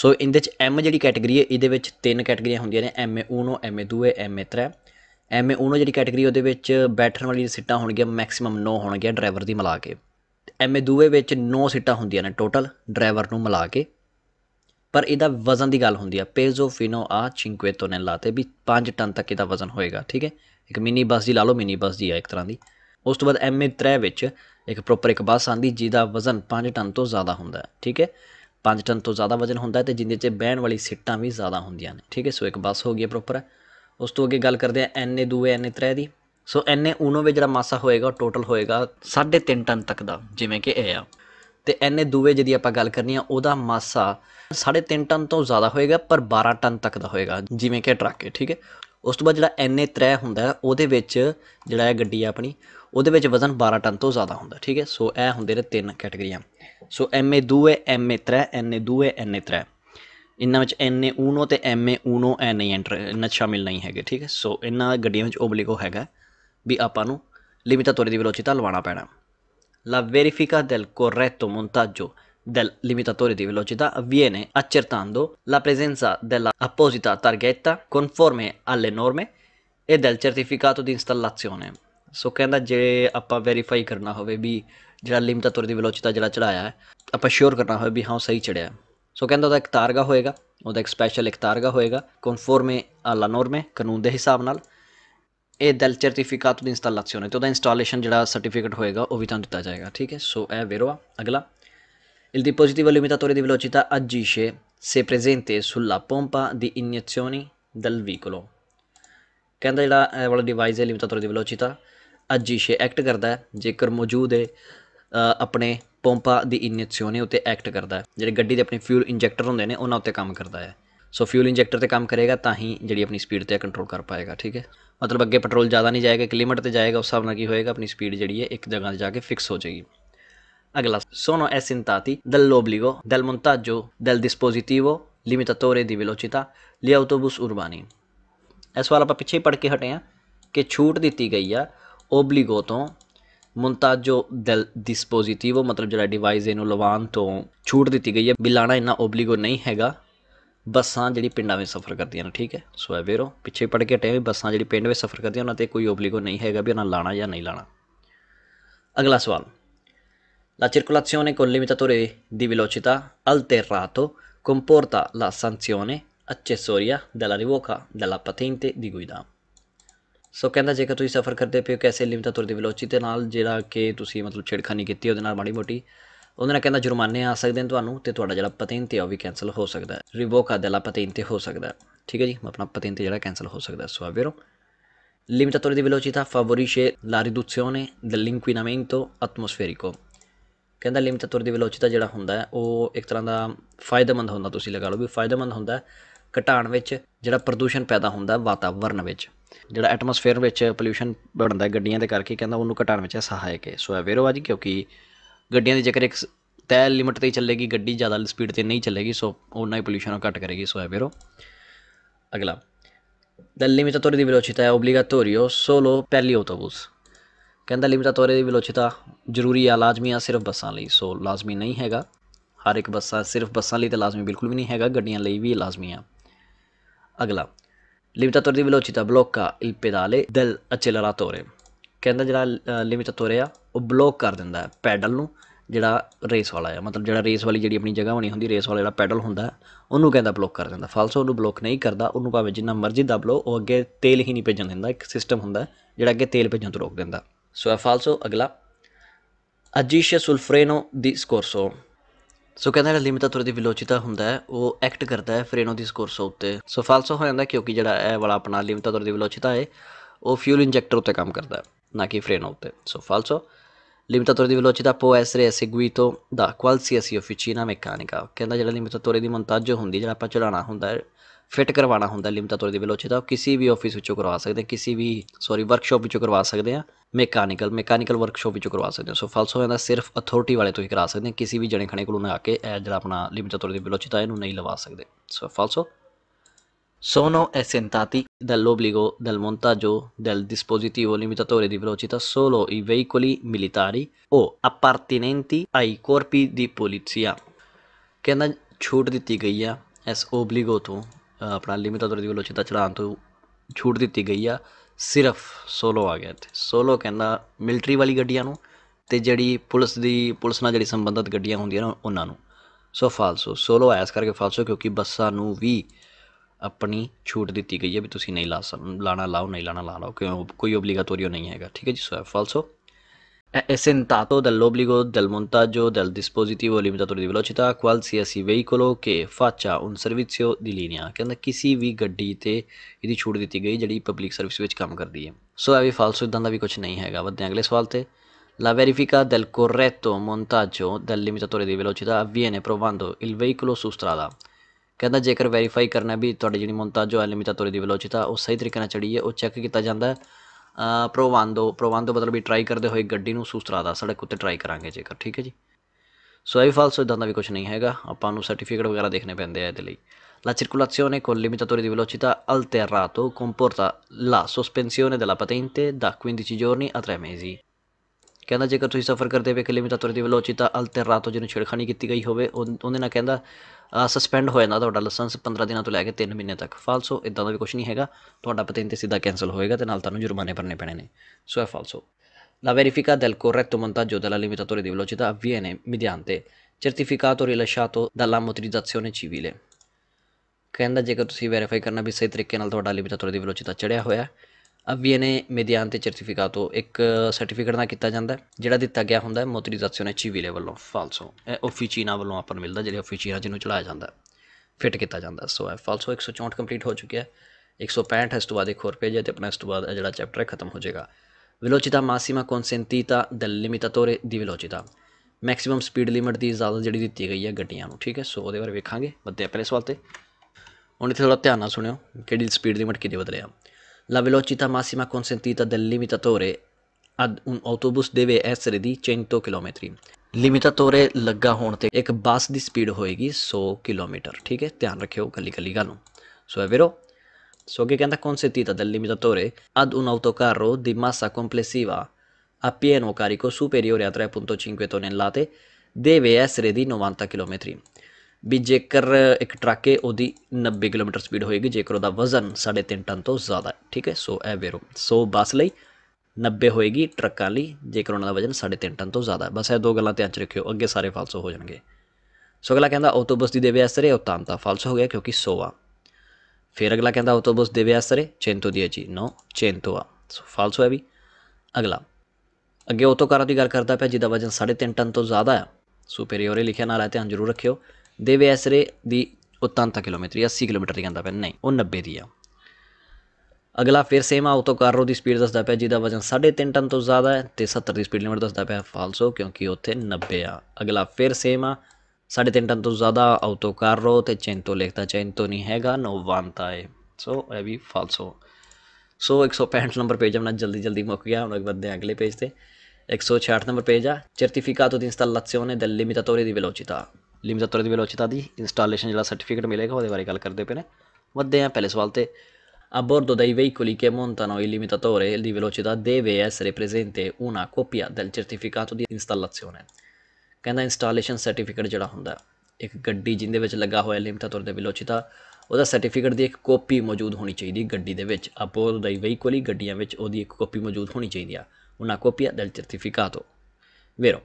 ਸੋ ਇਹਦੇ ਚ ਐਮ ਜਿਹੜੀ ਕੈਟਾਗਰੀ ਹੈ ਇਹਦੇ ਵਿੱਚ ਤਿੰਨ ਕੈਟਾਗਰੀਆਂ ਹੁੰਦੀਆਂ ਨੇ ਐਮਏ ਉਹ ਐਮਏ 2 ਐਮਏ ਜਿਹੜੀ ਕੈਟਾਗਰੀ ਉਹਦੇ ਵਿੱਚ ਬੈਠਣ ਵਾਲੀ ਸੀਟਾਂ ਹੋਣਗੀਆਂ ਮੈਕਸਿਮਮ 9 ਹੋਣਗੀਆਂ ਡਰਾਈਵਰ ਦੀ ਮਿਲਾ ਕੇ ਐਮਏ ਦੂਵੇ ਵਿੱਚ 9 ਸੀਟਾਂ ਹੁੰਦੀਆਂ ਨੇ ਟੋਟਲ ਡਰਾਈਵਰ ਨੂੰ ਮਿਲਾ ਕੇ ਪਰ ਇਹਦਾ ਵਜ਼ਨ ਦੀ ਗੱਲ ਹੁੰਦੀ ਆ ਪੇਜ਼ੋ ਫਿਨੋ ਆ ਚਿੰਕੁਏਤੋ ਨੇ ਲਾਤੇ ਵੀ 5 ਟਨ ਤੱਕ ਇਹਦਾ ਵਜ਼ਨ ਹੋਏਗਾ ਠੀਕ ਹੈ ਇੱਕ ਮਿਨੀ ਬੱਸ ਦੀ ਲਾ ਲਓ ਮਿਨੀ ਬੱਸ ਦੀ ਆ ਇੱਕ ਤਰ੍ਹਾਂ ਦੀ ਉਸ ਤੋਂ ਬਾਅਦ ਐਮਏ 3 ਵਿੱਚ ਇੱਕ ਪ੍ਰੋਪਰ ਇੱਕ ਬੱਸ ਆਂਦੀ ਜਿਹਦਾ ਵਜ਼ਨ 5 ਟਨ ਤੋਂ ਜ਼ਿਆਦਾ ਹੁੰਦਾ ਹੈ ਠੀਕ ਹੈ 5 ਟਨ ਤੋਂ ਜ਼ਿਆਦਾ ਵਜ਼ਨ ਹੁੰਦਾ ਹੈ ਤੇ ਜਿੰਦੇ 'ਚ ਬਹਿਣ ਵਾਲੀ ਸੀਟਾਂ ਵੀ ਜ਼ਿਆਦਾ ਹੁੰਦੀਆਂ ਨੇ ਠੀਕ ਹੈ ਸੋ ਇੱਕ ਬੱਸ ਹੋ ਗਈ ਪ੍ਰੋਪਰ ਉਸ ਤੋਂ ਅੱਗੇ ਗੱਲ ਕਰਦੇ ਆ ਐਨਏ 2 ਐਨਏ 3 ਦੀ ਸੋ ਐਨੇ ਉਨੋ ਵਿੱਚ ਜਿਹੜਾ ਮਾਸਾ ਹੋਏਗਾ ਟੋਟਲ ਹੋਏਗਾ 3.5 ਟਨ ਤੱਕ ਦਾ ਜਿਵੇਂ ਕਿ ਇਹ ਆ ਤੇ ਐਨੇ ਦੂਵੇ ਜਿਹਦੀ ਆਪਾਂ ਗੱਲ ਕਰਨੀ ਆ ਉਹਦਾ ਮਾਸਾ 3.5 ਟਨ ਤੋਂ ਜ਼ਿਆਦਾ ਹੋਏਗਾ ਪਰ 12 ਟਨ ਤੱਕ ਦਾ ਹੋਏਗਾ ਜਿਵੇਂ ਕਿ ਟਰੱਕ ਹੈ ਠੀਕ ਹੈ ਉਸ ਤੋਂ ਬਾਅਦ ਜਿਹੜਾ ਐਨੇ ਤ੍ਰੈ ਹੁੰਦਾ ਉਹਦੇ ਵਿੱਚ ਜਿਹੜਾ ਹੈ ਗੱਡੀ ਆ ਆਪਣੀ ਉਹਦੇ ਵਿੱਚ ਵਜ਼ਨ 12 ਟਨ ਤੋਂ ਜ਼ਿਆਦਾ ਹੁੰਦਾ ਠੀਕ ਹੈ ਸੋ ਇਹ ਹੁੰਦੇ ਨੇ ਤਿੰਨ ਕੈਟਾਗਰੀਆਂ ਸੋ ਐਮਏ ਦੂਵੇ ਐਮਏ 3 ਐਨੇ ਦੂਵੇ ਐਨੇ ਐਨਏ ਇੰਨਾ ਵਿੱਚ ਐਨੇ ਉਨੋ ਤੇ ਐਮਏ 1 ਐਨਏ ਐਂਟਰ ਇਹਨਾਂ ਸ਼ਾਮਿਲ ਨਹੀਂ ਹੈਗੇ ਠੀਕ ਹੈ ਸੋ ਇੰਨਾ ਗੱਡੀਆਂ ਵਿੱਚ ਓਬਲੀਗੋ ਹੈਗਾ ਵੀ ਆਪਾਂ ਨੂੰ ਲਿਮਿਟਾਟੋਰੀ ਦੀ ਵੈਲੋਸਿਟੀ ਲਵਾਣਾ ਪੈਣਾ ਲਾ ਵੈਰੀਫਿਕਾ ਦੈਲ ਕੋਰੈਕਟੋ ਮੋਂਟਾਜੋ ਦੈਲ ਲਿਮਿਟਾਟੋਰੀ ਦੀ ਵੈਲੋਸਿਟੀ ਅਵੀਨੇ ਅਚਰਤਾਂਡੋ ਲਾ ਪ੍ਰੈਜ਼ੈਂਸਾ ਦੈਲਾ ਅਪੋਜ਼ਿਟਾ ਟਾਰਗੇਟਾ ਕਨਫੋਰਮੇ ਅਲੇ ਨੋਰਮੇ ਏ ਦੈਲ ਸਰਟੀਫਿਕਾਟੋ ਦੀ ਇਨਸਟਾਲਾਸੀਓਨੇ ਸੋ ਕਹਿੰਦਾ ਜੇ ਆਪਾਂ ਵੈਰੀਫਾਈ ਕਰਨਾ ਹੋਵੇ ਵੀ ਜਿਹੜਾ ਲਿਮਿਟਾਟੋਰੀ ਦੀ ਵੈਲੋਸਿਟੀ ਜਿਹੜਾ ਚੜਾਇਆ ਹੈ ਆਪਾਂ ਸ਼ੋਰ ਕਰਨਾ ਹੋਵੇ ਵੀ ਹਾਂ ਸਹੀ ਚੜਿਆ ਸੋ ਕਹਿੰਦਾ ਉਹਦਾ ਇੱਕ ਤਾਰਗਾ ਹੋਏਗਾ ਉਹਦਾ ਇੱਕ ਸਪੈਸ਼ਲ ਇੱਕ ਤਾਰਗਾ ਹੋਏਗਾ ਕਨਫੋਰਮੇ ਅਲਾ ਨੋਰਮੇ ਕਾਨੂੰਨ ਦੇ ਹਿਸਾਬ ਨਾਲ ਇਹ ਦਲ ਸਰਟੀਫਿਕੇਟ ਦੀ ਇੰਸਟਾਲੇਸ਼ਨ ਹੈ ਤੇ ਉਹਦਾ ਇੰਸਟਾਲੇਸ਼ਨ ਜਿਹੜਾ ਸਰਟੀਫਿਕੇਟ ਹੋਏਗਾ ਉਹ ਵੀ ਤੁਹਾਨੂੰ ਦਿੱਤਾ ਜਾਏਗਾ ਠੀਕ ਹੈ ਸੋ ਇਹ ਵੇਰਵਾ ਅਗਲਾ ਇਲ ਦੀ Il dispositivo ਤੋਰੇ ਦੀ ਵਿਲੋਚਿਤਾ ਅਜੀਸ਼ੇ ਸੇ ਪ੍ਰੈਜ਼ੈਂਟੇ ਸੁਲਾ pompa ਦੀ iniezioni ਦਲ ਵੀਕਲੋ ਕਹਿੰਦਾ ਜਿਹੜਾ ਇਹ ਵਾਲਾ ਡਿਵਾਈਸ ਹੈ ਤੋਰੇ ਦੀ ਵਿਲੋਚਿਤਾ ਅਜੀਸ਼ੇ ਐਕਟ ਕਰਦਾ ਹੈ ਜੇਕਰ ਮੌਜੂਦ ਹੈ ਆਪਣੇ ਪੰਪਾ ਦੀ ਇਨੀਸ਼ੀਏਸ਼ਨ ਉਤੇ ਐਕਟ ਕਰਦਾ ਹੈ ਜਿਹੜੇ ਗੱਡੀ ਦੇ ਆਪਣੇ ਫਿਊਲ ਇੰਜੈਕਟਰ ਹੁੰਦੇ ਨੇ ਉਹਨਾਂ ਉੱਤੇ ਕੰਮ ਕਰਦਾ ਹੈ ਸੋ ਫਿਊਲ ਇੰਜੈਕਟਰ ਤੇ ਕੰਮ ਕਰੇਗਾ ਤਾਂ ਹੀ ਜਿਹੜੀ ਆਪਣੀ ਸਪੀਡ ਤੇ ਕੰਟਰੋਲ ਕਰ ਪਾਏਗਾ ਠੀਕ ਹੈ ਮਤਲਬ ਅੱਗੇ ਪੈਟਰੋਲ ਜ਼ਿਆਦਾ ਨਹੀਂ ਜਾਏਗਾ ਇੱਕ ਲਿਮਟ ਤੇ ਜਾਏਗਾ ਉਸ ਹਿਸਾਬ ਨਾਲ ਕੀ ਹੋਏਗਾ ਆਪਣੀ ਸਪੀਡ ਜਿਹੜੀ ਹੈ ਇੱਕ ਜਗ੍ਹਾ ਤੇ ਜਾ ਕੇ ਫਿਕਸ ਹੋ ਜਾਏਗੀ ਅਗਲਾ ਸੋਨੋ ਐ ਸਿੰਤਾਤੀ ਦਲ ਲੋਬਲੀਗੋ ਦਲ ਮੁੰਤਾਜੋ ਦਲ ਡਿਸਪੋਜ਼ਿਟਿਵੋ ਲਿਮਿਟਾਟੋਰੇ ਦੀ ਵੈਲੋਸਿਟਾ ਲੀ ਆਟੋਬਸ ਉਰਬਾਨੀ ਇਸ ਵਾਰ ਆਪਾਂ ਪਿੱਛੇ ਪੜ ਕੇ ਹਟੇ ਆ ਕਿ ਛੂਟ ਦਿੱਤੀ ਗਈ ਆ ਓਬਲੀਗੋ ਤੋਂ ਮੁੰਤਾਜੋ ਦਲ ਡਿਸਪੋਜ਼ਿਟਿਵੋ ਮਤਲਬ ਜਿਹੜਾ ਡਿਵਾਈਸ ਇਹਨੂੰ ਲਵਾਨ ਤੋਂ ਛੂਟ ਦਿੱਤੀ ਗਈ ਹੈ ਬਿਲਾਣਾ ਇਹਨਾਂ ਓਬਲੀਗੋ ਨਹੀਂ ਹੈਗਾ ਬੱਸਾਂ ਜਿਹੜੀ ਪਿੰਡਾਂ ਵਿੱਚ ਸਫ਼ਰ ਕਰਦੀਆਂ ਨੇ ਠੀਕ ਹੈ ਸੋ ਐਵੇਰੋ ਪਿੱਛੇ ਪੜ ਕੇ ਹਟੇ ਬੱਸਾਂ ਜਿਹੜੀ ਪਿੰਡ ਵਿੱਚ ਸਫ਼ਰ ਕਰਦੀਆਂ ਉਹਨਾਂ ਤੇ ਕੋਈ ਓਬਲੀਗੋ ਨਹੀਂ ਹੈਗਾ ਵੀ ਉਹਨਾਂ ਲਾਣਾ ਜਾਂ ਨਹੀਂ ਲਾਣਾ ਅਗਲਾ ਸਵਾਲ ਲਾ circolazione ਕੋਨ ਲਿਮਿਟਾਟੋਰੇ ਦੀ ਵਿਲੋਚਿਤਾ ਅਲਟੇਰਾਟੋ ਕੰਪੋਰਟਾ ਲਾ sanzione accessoria ਦਲਾ ਰਿਵੋਕਾ ਦਲਾ patente ਦੀ ਗੁਇਦਾ ਸੋ ਕਹਿੰਦਾ ਜੇਕਰ ਤੁਸੀਂ ਸਫ਼ਰ ਕਰਦੇ ਪਏ ਕੈਸੇ ਕਿਸੇ ਲਿਮਟਾਤੋਰ ਦੀ ਵੈਲੋਸਿਟੀ ਨਾਲ ਜਿਹੜਾ ਕਿ ਤੁਸੀਂ ਮਤਲਬ ਛੇੜਖਾਨੀ ਕੀਤੀ ਉਹਦੇ ਨਾਲ ਮਾੜੀ ਮੋਟੀ ਉਹਨਾਂ ਨੇ ਕਹਿੰਦਾ ਜੁਰਮਾਨੇ ਆ ਸਕਦੇ ਨੇ ਤੁਹਾਨੂੰ ਤੇ ਤੁਹਾਡਾ ਜਿਹੜਾ ਪਤੈਂਟ ਤੇ ਉਹ ਵੀ ਕੈਨਸਲ ਹੋ ਸਕਦਾ ਰਿਵੋਕ ਆਦਲਾ ਪਤੈਂਟ ਤੇ ਹੋ ਸਕਦਾ ਠੀਕ ਹੈ ਜੀ ਆਪਣਾ ਪਤੈਂਟ ਤੇ ਜਿਹੜਾ ਕੈਨਸਲ ਹੋ ਸਕਦਾ ਸੋ ਲਿਮਿਟਾਟੋਰੀ ਦੀ di ਫਾਵੋਰੀਸ਼ੇ ਲਾ ਰਿਡੂਜ਼ਿਓਨੇ riduzione ਲਿੰਕੁਇਨਾਮੈਂਟੋ ਐਟਮੋਸਫੇਰਿਕੋ ਕਹਿੰਦਾ ਲਿਮਿਟਾਟੋਰੀ ਦੀ ਵੈਲੋਸਿਟੀ ਜਿਹੜਾ ਹੁੰਦਾ ਹੈ ਉਹ ਇੱਕ ਤਰ੍ਹਾਂ ਦਾ ਫਾਇਦੇਮੰਦ ਹੁੰਦਾ ਤੁਸੀਂ ਲਗਾ ਲਓ ਵੀ ਫਾਇਦੇਮੰਦ ਹੁੰਦਾ ਘਟਾਉਣ ਵਿੱਚ ਜਿਹੜਾ ਪ੍ਰਦੂਸ਼ਣ ਪੈਦਾ ਹੁੰਦਾ ਵਾਤਾਵਰਣ ਵਿੱਚ ਜਿਹੜਾ ਐਟਮੋਸਫੇਅਰ ਵਿੱਚ ਪੋਲੂਸ਼ਨ ਬਣਦਾ ਗੱਡੀਆਂ ਦੇ ਕਰਕੇ ਕਹਿੰਦਾ ਉਹਨੂੰ ਘਟਾਉਣ ਵਿੱਚ ਸਹਾਇਕ ਹੈ ਸੋ ਅਵੇਅਰ ਆ ਜੀ ਕਿਉਂਕਿ ਗੱਡੀਆਂ ਦੀ ਜੇਕਰ ਇੱਕ ਤੈਅ ਲਿਮਟ ਤੇ ਹੀ ਚੱਲੇਗੀ ਗੱਡੀ ਜ਼ਿਆਦਾ ਸਪੀਡ ਤੇ ਨਹੀਂ ਚੱਲੇਗੀ ਸੋ ਉਹਨਾਂ ਹੀ ਪੋਲੂਸ਼ਨ ਘੱਟ ਕਰੇਗੀ ਸੋ ਹੈ ਵੀਰੋ ਅਗਲਾ ਦਾ ਤੋਰੇ ਦੀ ਵਿਲੋਚਿਤਾ ਹੈ ਓਬਲੀਗਾਟੋਰੀਓ ਸੋਲੋ ਪਹਿਲੀ ਆਟੋਬਸ ਕਹਿੰਦਾ ਤੋਰੇ ਦੀ ਵਿਲੋਚਿਤਾ ਜ਼ਰੂਰੀ ਆ ਲਾਜ਼ਮੀ ਆ ਸਿਰਫ ਬੱਸਾਂ ਲਈ ਸੋ ਲਾਜ਼ਮੀ ਨਹੀਂ ਹੈਗਾ ਹਰ ਇੱਕ ਬੱਸਾਂ ਸਿਰਫ ਬੱਸਾਂ ਲਈ ਤਾਂ ਲਾਜ਼ਮੀ ਬਿਲਕੁਲ ਵੀ ਨਹੀਂ ਹੈਗਾ ਗੱਡੀਆਂ ਲਈ ਵੀ ਲਾਜ਼ਮੀ ਆ ਅਗਲਾ ਤੋਰੇ ਦੀ ਵਿਲੋਚਿਤਾ ਬਲੋਕਾ ਇਲ ਪੈਡਾਲੇ ਦਲ ਅਚੇਲਰਾਟੋਰੇ ਕਹਿੰਦਾ ਜਿਹੜਾ ਲਿਮਿਟ ਆ ਉਹ ਬਲੌਕ ਕਰ ਦਿੰਦਾ ਹੈ ਪੈਡਲ ਨੂੰ ਜਿਹੜਾ ਰੇਸ ਵਾਲਾ ਹੈ ਮਤਲਬ ਜਿਹੜਾ ਰੇਸ ਵਾਲੀ ਜਿਹੜੀ ਆਪਣੀ ਜਗ੍ਹਾ ਬਣੀ ਹੁੰਦੀ ਰੇਸ ਵਾਲਾ ਜਿਹੜਾ ਪੈਡਲ ਹੁੰਦਾ ਉਹਨੂੰ ਕਹਿੰਦਾ ਬਲੌਕ ਕਰ ਦਿੰਦਾ ਫਾਲਸੋ ਉਹਨੂੰ ਬਲੌਕ ਨਹੀਂ ਕਰਦਾ ਉਹਨੂੰ ਭਾਵੇਂ ਜਿੰਨਾ ਮਰਜ਼ੀ ਦਬ ਲਓ ਉਹ ਅੱਗੇ ਤੇਲ ਹੀ ਨਹੀਂ ਭੇਜਣ ਦਿੰਦਾ ਇੱਕ ਸਿਸਟਮ ਹੁੰਦਾ ਜਿਹੜਾ ਅੱਗੇ ਤੇਲ ਭੇਜਣ ਤੋਂ ਰੋਕ ਦਿੰਦਾ ਸੋ ਇਹ ਫਾਲਸੋ ਅਗਲਾ ਅਜੀਸ਼ ਸੁਲਫਰੇਨੋ ਦੀ ਸਕੋਰਸੋ ਸੋ ਕਹਿੰਦਾ ਜਿਹੜਾ ਲਿਮਿਟ ਤੁਰ ਦੀ ਵਿਲੋਚਿਤਾ ਹੁੰਦਾ ਹੈ ਉਹ ਐਕਟ ਕਰਦਾ ਹੈ ਫਰੇਨੋ ਦੀ ਸਕੋਰਸੋ ਉੱਤੇ ਸੋ ਫਾਲਸੋ ਹੋ ਜਾਂਦਾ ਕਿਉਂਕਿ ਜਿਹੜਾ ਇਹ ਵਾਲਾ ਆਪਣਾ ਲਿਮਿਟ ਤੁਰ ਦੀ ਵਿਲੋਚਿਤਾ ਹੈ ਉਹ ਫਿਊਲ ਇੰਜੈਕਟਰ ਉੱਤੇ ਕੰਮ ਕਰਦਾ ਹੈ una keyframe out so falso limitatore di velocità può essere eseguito da qualsiasi officina meccanica ਕਹਿੰਦਾ ਜਿਹੜਾ limitatore di montaggio ਹੁੰਦੀ ਜਿਹੜਾ ਆਪਾਂ ਚਲਾਣਾ ਹੁੰਦਾ ਹੈ ਫਿੱਟ ਕਰਵਾਣਾ ਹੁੰਦਾ limitatore di velocità ਉਹ ਕਿਸੇ ਵੀ ਆਫਿਸ ਵਿੱਚੋਂ ਕਰਵਾ ਸਕਦੇ ਕਿਸੇ ਵੀ ਸੌਰੀ ਵਰਕਸ਼ਾਪ ਵਿੱਚੋਂ ਕਰਵਾ ਸਕਦੇ ਆ ਮੈਕੈਨੀਕਲ ਮੈਕੈਨੀਕਲ ਵਰਕਸ਼ਾਪ ਵਿੱਚੋਂ ਕਰਵਾ ਸਕਦੇ ਹੋ ਸੋ ਫਾਲਸੋ ਇਹਦਾ ਸਿਰਫ ਅਥਾਰਟੀ ਵਾਲੇ ਤੋਂ ਹੀ ਕਰਾ ਸਕਦੇ ਆ ਕਿਸੇ ਵੀ ਜਣੇ ਖਣੇ ਕੋਲੋਂ ਨਾ ਆ ਕੇ ਇਹ ਜਿਹੜਾ ਆਪਣਾ limitatore di velocità ਇਹਨੂੰ ਨਹੀਂ ਲਵਾ ਸਕਦੇ ਸੋ ਫਾਲਸੋ Sono esentati dall'obbligo del montaggio del dispositivo limitatore di velocità solo i veicoli militari o appartenenti ai corpi di polizia. Kena chhoot di gaya es obligo to apna limitatore di velocità chalan to chhoot di gaya sirf solo aa gaya Solo kehna military wali gaddiyan nu te ਜਿਹੜੀ police di police na ਜਿਹੜੀ ਸੰਬੰਧਿਤ ਗੱਡੀਆਂ ਹੁੰਦੀਆਂ ਨੇ ਉਹਨਾਂ ਨੂੰ ਸੋ ਫਾਲਸੋ solo S ਕਰਕੇ ਫਾਲਸੋ ਕਿਉਂਕਿ ਬੱਸਾਂ ਨੂੰ ਵੀ अपनी छूट दी गई है भी तुम नहीं ला सक लाना लाओ नहीं लाना ला लाओ क्यों कोई ओब्लिगातोरियो नहीं हैगा ठीक है जी सो फाल्सो è esentato dall'obbligo del montaggio del dispositivo limitatore di velocità qualsiasi veicolo che faccia un servizio di linea ਕਹਿੰਦਾ ਕਿਸੇ ਵੀ ਗੱਡੀ ਤੇ ਇਹਦੀ ਛੂਟ ਦਿੱਤੀ ਗਈ ਜਿਹੜੀ ਪਬਲਿਕ ਸਰਵਿਸ ਵਿੱਚ ਕੰਮ ਕਰਦੀ ਹੈ ਸੋ ਇਹ ਵੀ ਫਾਲਸੋ ਇਦਾਂ ਦਾ ਵੀ ਕੁਝ ਨਹੀਂ ਹੈਗਾ ਵਧਦੇ ਹਾਂ ਅਗਲੇ ਸਵਾਲ ਤੇ La verifica del corretto montaggio del limitatore di velocità avviene provando il veicolo su strada ਕਹਿੰਦਾ ਜੇਕਰ ਵੈਰੀਫਾਈ ਕਰਨਾ ਵੀ ਤੁਹਾਡੀ ਜਿਹੜੀ ਮੁੰਤਾਜ ਜੋ ਅਲਮੀਤਾ ਤੋਰੀ ਦੀ ਬਲੋਚਿਤਾ ਉਹ ਸਹੀ ਤਰੀਕੇ ਨਾਲ ਚੜੀ ਹੈ ਉਹ ਚੈੱਕ ਕੀਤਾ ਜਾਂਦਾ ਪ੍ਰੋਵਾਂਦੋ ਪ੍ਰੋਵਾਂਦੋ ਮਤਲਬ ਵੀ ਟਰਾਈ ਕਰਦੇ ਹੋਏ ਗੱਡੀ ਨੂੰ ਸੂਸਤਰਾ ਦਾ ਸੜਕ ਉੱਤੇ ਟਰਾਈ ਕਰਾਂਗੇ ਜੇਕਰ ਠੀਕ ਹੈ ਜੀ ਸੋ ਆਈ ਫਾਲਸ ਇਦਾਂ ਦਾ ਵੀ ਕੁਝ ਨਹੀਂ ਹੈਗਾ ਆਪਾਂ ਨੂੰ ਸਰਟੀਫਿਕੇਟ ਵਗੈਰਾ ਦੇਖਣੇ ਪੈਂਦੇ ਆ ਇਹਦੇ ਲਈ ਸਰਕੂਲਾਸੀਓਨੇ ਕੋ ਲਿਮਿਟਾ limitatore ਦੀ velocità alterato comporta ਲਾ sospensione della patente the 15 giorni a 3 mesi. ਕਹਿੰਦਾ ਜੇਕਰ ਤੁਸੀਂ ਸਫ਼ਰ ਕਰਦੇ ਵੇਖ ਲਿਮਿਟਾਟੋਰ ਦੀ ਵੈਲੋਚਿਤਾ ਅਲਟਰਰਾਟੋ ਜਿਹਨੂੰ ਛੇੜਖਾਨੀ ਕੀਤੀ ਗਈ ਹੋਵੇ ਉਹਦੇ ਨਾਲ ਕਹਿੰਦਾ ਸਸਪੈਂਡ ਹੋ ਜਾਂਦਾ ਤੁਹਾਡਾ ਲਾਇਸੈਂਸ 15 ਦਿਨਾਂ ਤੋਂ ਲੈ ਕੇ 3 ਮਹੀਨੇ ਤੱਕ ਫਾਲਸੋ ਇਦਾਂ ਦਾ ਵੀ ਕੁਝ ਨਹੀਂ ਹੈਗਾ ਤੁਹਾਡਾ ਪਤੈਂਟ ਤੇ ਸਿੱਧਾ ਕੈਨਸਲ ਹੋਏਗਾ ਤੇ ਨਾਲ ਤੁਹਾਨੂੰ ਜੁਰਮਾਨੇ ਭਰਨੇ ਪੈਣੇ ਨੇ ਸੋ ਇਹ ਫਾਲਸੋ La verifica del corretto montaggio ਦਲਾ limitatore di velocità avviene mediante certificato rilasciato dalla motorizzazione ਚੀਵੀਲੇ ਕਹਿੰਦਾ ਜੇਕਰ ਤੁਸੀਂ ਵੈਰੀਫਾਈ ਕਰਨਾ ਵੀ ਸਹੀ ਤਰੀਕੇ ਨਾਲ ਤੁਹਾਡਾ ਲਿਮਿਟ ਤੁਹਾਡੀ ਦੀ ਚੜਿਆ ਹੋਇਆ avviene mediante certificato ਇੱਕ ਸਰਟੀਫਿਕੇਟ ਨਾਲ ਕੀਤਾ ਜਾਂਦਾ ਜਿਹੜਾ ਦਿੱਤਾ ਗਿਆ ਹੁੰਦਾ ਹੈ ਮੋਟਰੀਜ਼ਾਜ਼ੀਓਨ ਚੀਵੀਲੇ ਵੱਲੋਂ ਫਾਲਸੋ ਇਹ ਓਫੀਚੀਨਾ ਵੱਲੋਂ ਆਪਾਂ ਨੂੰ ਮਿਲਦਾ ਜਿਹੜੇ ਓਫੀਚੀਨਾ ਜਿਹਨੂੰ ਚਲਾਇਆ ਜਾਂਦਾ ਫਿੱਟ ਕੀਤਾ ਜਾਂਦਾ ਸੋ ਇਹ ਫਾਲਸੋ 164 ਕੰਪਲੀਟ ਹੋ ਚੁੱਕਿਆ ਹੈ 165 ਇਸ ਤੋਂ ਬਾਅਦ ਇੱਕ ਹੋਰ ਪੇਜ ਹੈ ਤੇ ਆਪਣਾ ਇਸ ਤੋਂ ਬਾਅਦ ਜਿਹੜਾ ਚੈਪਟਰ ਹੈ ਖਤਮ ਹੋ ਜਾਏਗਾ velocità massima consentita del ਲਿਮਿਟਾਟੋਰੇ ਦੀ velocità ਮੈਕਸਿਮਮ ਸਪੀਡ ਲਿਮਿਟ ਦੀ ਜ਼ਿਆਦਾ ਜਿਹੜੀ ਦਿੱਤੀ ਗਈ ਹੈ ਗੱਡੀਆਂ ਨੂੰ ਠੀਕ ਹੈ ਸੋ ਉਹਦੇ ਬਾਰੇ ਵੇਖਾਂਗੇ ਬੱਦੇ ਪਹਿਲੇ ਸਵਾਲ ਤੇ ਹੁਣ ਇੱਥੇ ਥੋੜਾ ਧਿਆਨ ਨਾਲ ਸੁਣਿਓ ਕਿਹੜੀ ਸਪੀਡ ਲਿਮਿਟ ਕਿਹਦੇ ਬਦਲੇ ਆ La velocità massima consentita del limitatore ad un autobus deve essere di 100 km लिमिटातोरे लगा होने ते bus di speed स्पीड होएगी 100 किलोमीटर ठीक है ध्यान रखियो गली गली गल सो è vero so che canta consentita del limitatore ad un autocarro di massa complessiva a pieno carico superiore a 3.5 tonnellate deve essere di 90 km ਵੀ ਜੇਕਰ ਇੱਕ ਟਰੱਕ ਹੈ ਉਹਦੀ 90 ਕਿਲੋਮੀਟਰ ਸਪੀਡ ਹੋਏਗੀ ਜੇਕਰ ਉਹਦਾ ਵਜ਼ਨ 3.5 ਟਨ ਤੋਂ ਜ਼ਿਆਦਾ ਹੈ ਠੀਕ ਹੈ ਸੋ ਐ ਵੇਰੋ ਸੋ ਬੱਸ ਲਈ 90 ਹੋਏਗੀ ਟਰੱਕਾਂ ਲਈ ਜੇਕਰ ਉਹਨਾਂ ਦਾ ਵਜ਼ਨ 3.5 ਟਨ ਤੋਂ ਜ਼ਿਆਦਾ ਹੈ ਬਸ ਇਹ ਦੋ ਗੱਲਾਂ ਧਿਆਨ 'ਚ ਰੱਖਿਓ ਅੱਗੇ ਸਾਰੇ ਫਾਲਸੋ ਹੋ ਜਾਣਗੇ ਸੋ ਅਗਲਾ ਕਹਿੰਦਾ ਆਟੋਬਸ ਦੀ ਦੇਵੇ ਅਸਰੇ ਉਤਾਂਤਾ ਫਾਲਸੋ ਹੋ ਗਿਆ ਕਿਉਂਕਿ ਸੋਵਾ ਫਿਰ ਅਗਲਾ ਕਹਿੰਦਾ ਆਟੋਬਸ ਦੇਵੇ ਅਸਰੇ ਚੇਂਤੋ ਦੀ ਜੀ ਨੋ ਆ ਸੋ ਫਾਲਸੋ ਹੈ ਵੀ ਅਗਲਾ ਅੱਗੇ ਆਟੋ ਕਾਰਾਂ ਦੀ ਗੱਲ ਕਰਦਾ ਪਿਆ ਜਿਹਦਾ ਵਜ਼ਨ 3.5 ਟਨ ਤੋਂ ਜ਼ਿਆਦਾ ਹੈ ਸੁਪੀਰੀਅਰ ਲਿਖਿਆ ਨਾਲ ਹੈ ਧਿਆਨ ਜ਼ਰੂਰ ਰੱਖਿਓ deve essere ਦੀ 80 ਜਾਂ 80 ਕਿਲੋਮੀਟਰ ਦੀ ਕਹਿੰਦਾ ਪਿਆ ਨਹੀਂ ਉਹ 90 ਦੀ ਆ ਅਗਲਾ ਫਿਰ ਸੇਮ ਆਟੋ ਕਾਰੋ ਦੀ ਸਪੀਡ ਦੱਸਦਾ ਪਿਆ ਜਿਹਦਾ ਵਜਨ 3.5 ਟਨ ਤੋਂ ਜ਼ਿਆਦਾ ਹੈ ਤੇ 70 ਦੀ ਸਪੀਡ ਲਿਮਟ ਦੱਸਦਾ ਪਿਆ ਫਾਲਸੋ ਕਿਉਂਕਿ ਉੱਥੇ 90 ਆ ਅਗਲਾ ਫਿਰ ਸੇਮ ਆ 3.5 ਟਨ ਤੋਂ ਜ਼ਿਆਦਾ ਆਟੋ ਕਾਰੋ ਤੇ ਤੋਂ ਲਿਖਦਾ ਤੋਂ ਨਹੀਂ ਹੈਗਾ ਨੋਵਾਂਤਾ ਹੈ ਸੋ ਇਹ ਵੀ ਫਾਲਸੋ ਸੋ 165 ਨੰਬਰ ਪੇਜ ਆਪਣਾ ਜਲਦੀ ਜਲਦੀ ਮੁੱਕ ਗਿਆ ਹੁਣ ਵਧਦੇ ਹਾਂ ਅਗਲੇ ਪੇਜ ਤੇ 166 ਨੰਬਰ ਪੇਜ ਆ certificato ਦੀ installazione del ਲਿਮਿਟਾਟੋਰੀ ਦੀ velocità ਲਿਮਜ਼ਤੁਰ ਦੀ ਵਿਲੋਚਤਾ ਦੀ ਇੰਸਟਾਲੇਸ਼ਨ ਜਿਹੜਾ ਸਰਟੀਫਿਕੇਟ ਮਿਲੇਗਾ ਉਹਦੇ ਬਾਰੇ ਗੱਲ ਕਰਦੇ ਪਏ ਨੇ ਵਧਦੇ ਆ ਪਹਿਲੇ ਸਵਾਲ ਤੇ A bordo dei veicoli che montano ਇਲਿਮਿਟਾਟੋਰੇ ਦੀ di velocità deve essere presente una copia del certificato di ਕਹਿੰਦਾ ਇੰਸਟਾਲੇਸ਼ਨ ਸਰਟੀਫਿਕੇਟ ਜਿਹੜਾ ਹੁੰਦਾ ਇੱਕ ਗੱਡੀ ਜਿੰਦੇ ਵਿੱਚ ਲੱਗਾ ਹੋਇਆ ਲਿਮਟਾਤੌਰ ਦੇ ਵਿਲੋਚਿਤਾ ਉਹਦਾ ਸਰਟੀਫਿਕੇਟ ਦੀ ਇੱਕ ਕਾਪੀ ਮੌਜੂਦ ਹੋਣੀ ਚਾਹੀਦੀ ਗੱਡੀ ਦੇ ਵਿੱਚ ਆਪੋ ਦਾ ਵਹੀਕਲ ਗੱਡੀਆਂ ਵਿੱਚ ਉਹਦੀ ਇੱਕ ਕਾਪੀ ਮੌਜੂਦ ਹੋਣੀ ਚਾਹੀਦੀ ਆ ਉਨਾ ਕਾਪੀਆ ਦਲ ਸਰਟੀਫਿਕਾਟੋ ਵੇਰੋ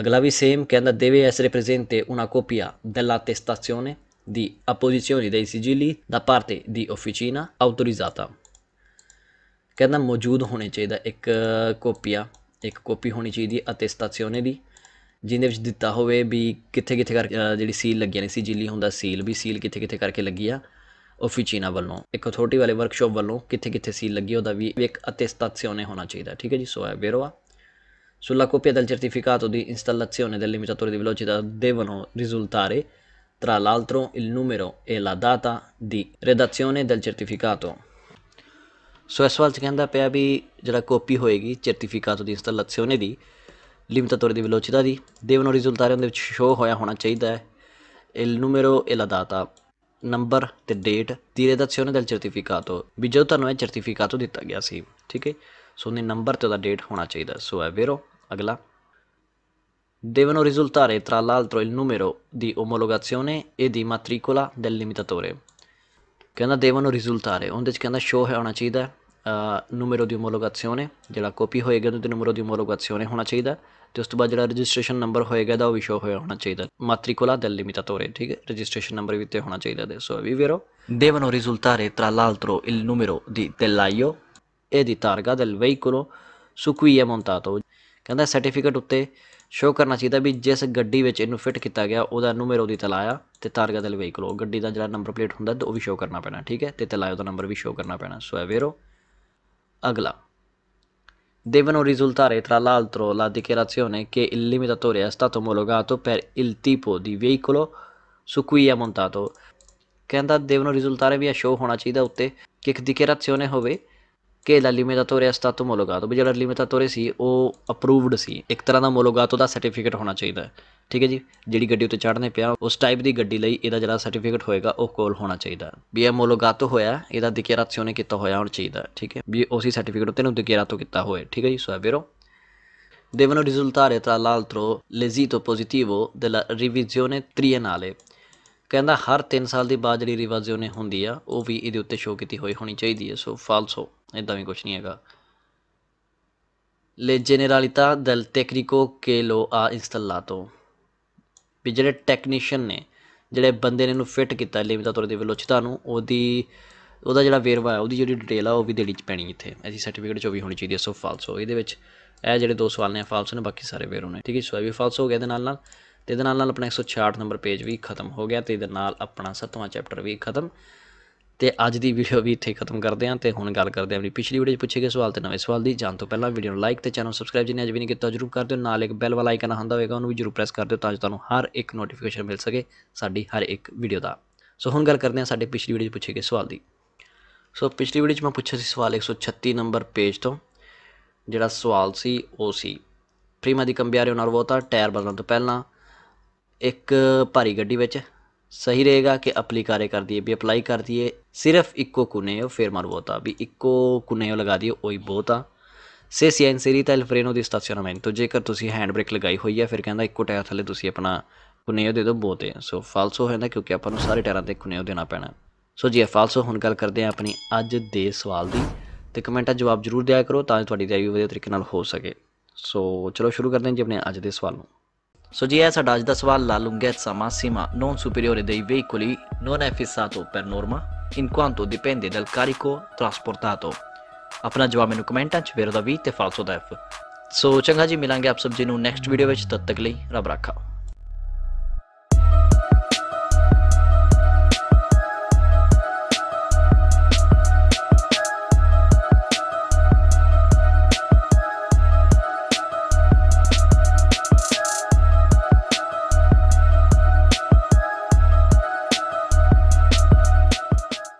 ਅਗਲਾ ਵੀ ਸੇਮ ਕਹਿੰਦਾ ਦੇਵੇ ਐਸ ਰਿਪਰੈਜ਼ੈਂਟੇ presente una copia dell'attestazione di apposizione dei sigilli da parte di officina autorizzata ਕਹਿੰਦਾ ਮੌਜੂਦ ਹੋਣੇ ਚਾਹੀਦਾ ਇੱਕ ਕਾਪੀਆ ਇੱਕ ਕਾਪੀ ਹੋਣੀ ਚਾਹੀਦੀ ਅਟੈਸਟਾਸੀਓਨੇ ਦੀ ਜਿਹਦੇ ਵਿੱਚ ਦਿੱਤਾ ਹੋਵੇ ਵੀ ਕਿੱਥੇ ਕਿੱਥੇ ਕਰਕੇ ਜਿਹੜੀ ਸੀਲ ਨਹੀਂ ਨੇ ਸਿਜਿਲੀ ਹੁੰਦਾ ਸੀਲ ਵੀ ਸੀਲ ਕਿੱਥੇ ਕਿੱਥੇ ਕਰਕੇ ਲੱਗੀ ਆ ਆਫੀਚੀਨਾ ਵੱਲੋਂ ਇੱਕ ਅਥਾਰਟੀ ਵਾਲੇ ਵਰਕਸ਼ਾਪ ਵੱਲੋਂ ਕਿੱਥੇ ਕਿੱਥੇ ਸੀਲ ਲੱਗੀ ਉਹਦਾ ਵੀ ਇੱਕ ਅਟੈਸਟਾਸੀਓਨੇ ਹੋਣਾ ਚਾਹੀਦਾ ਠੀਕ ਹੈ ਜੀ ਸੋ ਆ ਵੇਰੋਆ Sulla copia del certificato di installazione del limitatore di velocità devono risultare, tra l'altro, il numero e la data di redazione del certificato. ਸੋ ਇਸ ਵਾਰ ਚ ਕਹਿੰਦਾ ਪਿਆ ਵੀ certificato di installazione di limitatore di velocità ਲਿਮਿਟਾਟੋਰ ਦੀ ਵੈਲੋਸਿਟà ਦੀ ਦੇਵਨੋ ਰਿਜ਼ਲਟ ਆ il numero e la data number ਤੇ ਡੇਟ ਦੀ redazione del certificato ਵੀ ਜਦੋਂ ਤੁਹਾਨੂੰ ਇਹ certificato ਦਿੱਤਾ ਗਿਆ ਸੀ ਠੀਕ ਹੈ ਸੋ ਉਹਨੇ ਨੰਬਰ ਤੇ ਉਹਦਾ ਡੇਟ ਹੋਣਾ ਚਾਹੀਦਾ ਸੋ ਹੈ vero ਅਗਲਾ devono risultare tra l'altro il numero di omologazione e di matricola del limitatore ਕਹਿੰਦਾ devono risultare ਉਹਦੇ ਚ ਕਹਿੰਦਾ show ਹੋਣਾ ਚਾਹੀਦਾ numero di omologazione ਜਿਹੜਾ ਕਾਪੀ ਹੋਏਗਾ ਉਹਦੇ numero di omologazione ਹੋਣਾ ਚਾਹੀਦਾ ਤੇ ਉਸ ਤੋਂ ਬਾਅਦ ਜਿਹੜਾ ਰਜਿਸਟ੍ਰੇਸ਼ਨ ਨੰਬਰ ਹੋਏਗਾ ਦਾ ਉਹ ਵੀ ਸ਼ੋ ਹੋਇਆ ਹੋਣਾ ਚਾਹੀਦਾ ਮਾਤ੍ਰਿਕੁਲਾ ਦਿੱਲੀ ਮਿਤਾ ਤੋਰੇ ਠੀਕ ਹੈ ਰਜਿਸਟ੍ਰੇਸ਼ਨ ਨੰਬਰ ਵੀ ਤੇ ਹੋਣਾ ਚਾਹੀਦਾ ਦੇ ਸੋ ਵੀ vero ਦੇਵਨੋ risultare tra l'altro ਇਲ ਨੂਮੇਰੋ ਦੀ telaio e di targa del veicolo su cui è ਕਹਿੰਦਾ ਸਰਟੀਫਿਕੇਟ ਉੱਤੇ ਸ਼ੋ ਕਰਨਾ ਚਾਹੀਦਾ ਵੀ ਜਿਸ ਗੱਡੀ ਵਿੱਚ ਇਹਨੂੰ ਫਿੱਟ ਕੀਤਾ ਗਿਆ ਉਹਦਾ ਨੂਮੇਰੋ ਦੀ ਤਲਾਇਆ ਤੇ ਤਾਰਗਾ ਦੇ ਵਹੀਕਲ ਗੱਡੀ ਦਾ ਜਿਹੜਾ ਨੰਬਰ ਪਲੇਟ ਹੁੰਦਾ ਉਹ ਵੀ ਸ਼ੋ ਕਰਨਾ ਪੈਣਾ ਠੀਕ ਹੈ ਤੇ ਤਲਾਇਆ ਦਾ ਨੰਬਰ ਵੀ ਸ਼ੋ ਕਰਨਾ ਪੈਣਾ ਸੋ ਐਵੇਰੋ ਅਗਲਾ Devono risultare tra l'altro la dichiarazione che il limitatore è stato omologato per il tipo di veicolo su cui è montato Che ਦੇਵ ਨੂੰ risultare via show con la show ਹੋਣਾ ਚਾਹੀਦਾ ਉੱਤੇ ਕਿ ਇੱਕ ਕਿ ਲਾ limita está tu homologado ਵੀ ਜਿਹੜਾ limita ਸੀ ਉਹ ਅਪਰੂਵਡ ਸੀ ਇੱਕ ਤਰ੍ਹਾਂ ਦਾ homologado ਦਾ ਸਰਟੀਫਿਕੇਟ ਹੋਣਾ ਚਾਹੀਦਾ ਹੈ ਠੀਕ ਹੈ ਜੀ ਜਿਹੜੀ ਗੱਡੀ ਉੱਤੇ ਚੜ੍ਹਨੇ ਪਿਆ ਉਸ ਟਾਈਪ ਦੀ ਗੱਡੀ ਲਈ ਇਹਦਾ ਜਿਹੜਾ ਸਰਟੀਫਿਕੇਟ ਹੋਏਗਾ ਉਹ ਕੋਲ ਹੋਣਾ ਚਾਹੀਦਾ ਵੀ ਇਹ homologado ਹੋਇਆ ਇਹਦਾ ਨੇ ਕੀਤਾ ਹੋਇਆ ਹੋਣਾ ਚਾਹੀਦਾ ਠੀਕ ਹੈ ਵੀ ਉਸੇ ਸਰਟੀਫਿਕੇਟ ਉੱਤੇ ਨੂੰ dichiarato ਕੀਤਾ ਹੋਏ ਠੀਕ ਹੈ ਜੀ ਸੋ ਵੀਰੋ devono risultare tra l'altro l'esito positivo della revisione triennale ਕਹਿੰਦਾ ਹਰ 3 ਸਾਲ ਦੀ ਬਾਅਦ ਜਿਹੜੀ ਰਿਵਾਜ਼ਿਓਨੇ ਹੁੰਦੀ ਆ ਉਹ ਵੀ ਇਹਦੇ ਉੱਤੇ ਸ਼ੋ ਕੀਤੀ ਹੋਈ ਹੋਣੀ ਚਾਹੀਦੀ ਹੈ ਸੋ ਫਾਲਸੋ ਇਦਾਂ ਵੀ ਕੁਝ ਨਹੀਂ ਹੈਗਾ ਲੇ ਜਨਰਲਿਤਾ ਦਲ ਟੈਕਨੀਕੋ ਕੇ ਲੋ ਆ ਇੰਸਟਾਲਾਟੋ ਵੀ ਜਿਹੜੇ ਟੈਕਨੀਸ਼ੀਅਨ ਨੇ ਜਿਹੜੇ ਬੰਦੇ ਨੇ ਇਹਨੂੰ ਫਿੱਟ ਕੀਤਾ ਲਿਮਿਟਾ ਤੌਰ ਦੇ ਵੱਲੋਂ ਚਿਤਾ ਨੂੰ ਉਹਦੀ ਉਹਦਾ ਜਿਹੜਾ ਵੇਰਵਾ ਹੈ ਉਹਦੀ ਜਿਹੜੀ ਡਿਟੇਲ ਆ ਉਹ ਵੀ ਦੇਣੀ ਚ ਪੈਣੀ ਇੱਥੇ ਐਸੀ ਸਰਟੀਫਿਕੇਟ 'ਚ ਵੀ ਹੋਣੀ ਚਾਹੀਦੀ ਹੈ ਸੋ ਫਾਲਸੋ ਇਹਦੇ ਵਿੱਚ ਇਹ ਜਿਹੜੇ ਦੋ ਸਵਾਲ ਨੇ ਫਾਲਸ ਨੇ ਬਾਕੀ ਸਾਰੇ ਵੇਰੋ ਨੇ ਠੀਕ ਹੈ ਸੋ ਇਹ ਵੀ ਫਾਲਸ ਹੋ ਗਿਆ ਦੇ ਨਾਲ ਨਾਲ ਤੇ ਇਹਦੇ ਨਾਲ ਨਾਲ ਆਪਣਾ 166 ਨੰਬਰ ਪੇਜ ਵੀ ਖਤਮ ਹੋ ਗਿਆ ਤੇ ਇਹਦੇ ਨਾਲ ਆਪਣਾ 7ਵਾਂ ਚੈਪਟਰ ਵੀ ਖਤਮ ਤੇ ਅੱਜ ਦੀ ਵੀਡੀਓ ਵੀ ਇੱਥੇ ਖਤਮ ਕਰਦੇ ਹਾਂ ਤੇ ਹੁਣ ਗੱਲ ਕਰਦੇ ਹਾਂ ਆਪਣੀ ਪਿਛਲੀ ਵੀਡੀਓ 'ਚ ਪੁੱਛੇ ਗਏ ਸਵਾਲ ਤੇ ਨਵੇਂ ਸਵਾਲ ਦੀ ਜਾਣ ਤੋਂ ਪਹਿਲਾਂ ਵੀਡੀਓ ਨੂੰ ਲਾਈਕ ਤੇ ਚੈਨਲ ਸਬਸਕ੍ਰਾਈਬ ਜਿੰਨੇ ਅਜੇ ਵੀ ਨਹੀਂ ਕੀਤਾ ਜਰੂਰ ਕਰ ਦਿਓ ਨਾਲ ਇੱਕ ਬੈਲ ਵਾਲਾ ਆਈਕਨ ਹੁੰਦਾ ਹੋਵੇਗਾ ਉਹਨੂੰ ਵੀ ਜਰੂਰ ਪ੍ਰੈਸ ਕਰ ਦਿਓ ਤਾਂ ਜੋ ਤੁਹਾਨੂੰ ਹਰ ਇੱਕ ਨੋਟੀਫਿਕੇਸ਼ਨ ਮਿਲ ਸਕੇ ਸਾਡੀ ਹਰ ਇੱਕ ਵੀਡੀਓ ਦਾ ਸੋ ਹੁਣ ਗੱਲ ਕਰਦੇ ਹਾਂ ਸਾਡੇ ਪਿਛਲੀ ਵੀਡੀਓ 'ਚ ਪੁੱਛੇ ਗਏ ਸਵਾਲ ਦੀ ਸੋ ਪਿਛਲੀ ਵੀਡੀਓ 'ਚ ਮੈਂ ਪੁੱਛਿਆ ਸੀ ਸਵਾਲ 136 ਨੰਬਰ ਪੇਜ ਤੋਂ ਜਿਹੜਾ ਸਵਾਲ ਸੀ ਉਹ ਸੀ ਪ੍ਰੀਮਾ ਦੀ ਕੰਬਿਆਰੇ ਤਾਂ ਟਾਇਰ ਬਦਲਣ ਤੋਂ ਪਹਿਲਾਂ ਇੱਕ ਭਾਰੀ ਗੱਡੀ ਵਿੱਚ ਸਹੀ ਰਹੇਗਾ ਕਿ अप्ली ਕਰ ਦਈਏ ਵੀ ਅਪਲਾਈ ਕਰ ਦਈਏ ਸਿਰਫ ਇੱਕੋ इक्को कुनेयो फेर marvuota ਵੀ ਇੱਕੋ ਕੁਨੇਓ ਲਗਾ ਦਿਓ ਉਹੀ ਬਹੁਤ ਸੇ ਸੀ ਇਨਸਰੀਤਾ ਇਲ ਫਰੇਨੋ ਦੀ ਸਟਾਜ਼ੀਓਨਾਮੈਂਟੋ ਜੇਕਰ ਤੁਸੀਂ ਹੈਂਡ ਬ੍ਰੇਕ ਲਗਾਈ ਹੋਈ ਹੈ ਫਿਰ ਕਹਿੰਦਾ ਇੱਕੋ ਟਾਇਰ ਥੱਲੇ ਤੁਸੀਂ ਆਪਣਾ ਕੁਨੇਓ ਦੇ ਦਿਓ ਬਹੁਤ ਸੋ ਫਾਲਸੋ ਹੋ ਕਿਉਂਕਿ ਆਪਾਂ ਨੂੰ ਸਾਰੇ ਟਾਇਰਾਂ ਤੇ ਕੁਨੇਓ ਦੇਣਾ ਪੈਣਾ ਸੋ ਜੀ ਇਹ ਫਾਲਸੋ ਹੁਣ ਗੱਲ ਕਰਦੇ ਆ ਆਪਣੀ ਅੱਜ ਦੇ ਸਵਾਲ ਦੀ ਤੇ ਕਮੈਂਟਾਂ ਜਵਾਬ ਜ਼ਰੂਰ ਦਿਆ ਕਰੋ ਤਾਂ ਤੁਹਾਡੀ ਤਿਆਰੀ ਵਧੀਆ ਤਰੀਕੇ ਨਾਲ ਹੋ ਸਕੇ ਸੋ ਚਲੋ ਸ਼ੁਰੂ ਕਰਦੇ ਹਾਂ ਜੀ ਆਪਣੇ ਅੱਜ ਦੇ ਸਵਾਲ ਨੂੰ ਸੋ ਜੀ ਇਹ ਸਾਡਾ ਅੱਜ ਦਾ ਸਵਾਲ ਲਾ ਲੂੰਗੇ ਸਮਾ ਸੀਮਾ ਨੋਨ ਸੁਪੀਰੀਅਰ ਦੇ ਵਹੀਕਲੀ ਨੋਨ ਐਫਿਸਾਟੋ ਪਰ ਨੋਰਮਾ ਇਨ ਕੁਆਂਟੋ ਡਿਪੈਂਡੇ ਦਲ ਕਾਰਿਕੋ ਟ੍ਰਾਂਸਪੋਰਟਾਟੋ ਆਪਣਾ ਜਵਾਬ ਮੈਨੂੰ ਕਮੈਂਟਾਂ ਚ ਵੇਰੋ ਦਾ ਵੀ ਤੇ ਫਾਲਸੋ ਦਾ ਐਫ ਸੋ ਚੰਗਾ ਜੀ ਮਿਲਾਂਗੇ ਆਪ ਸਭ ਜੀ ਨੂੰ ਨੈਕਸਟ ਵੀਡੀਓ ਵਿੱਚ ਤਦ ਤੱਕ ਲਈ ਰੱਬ ਰੱਖਾ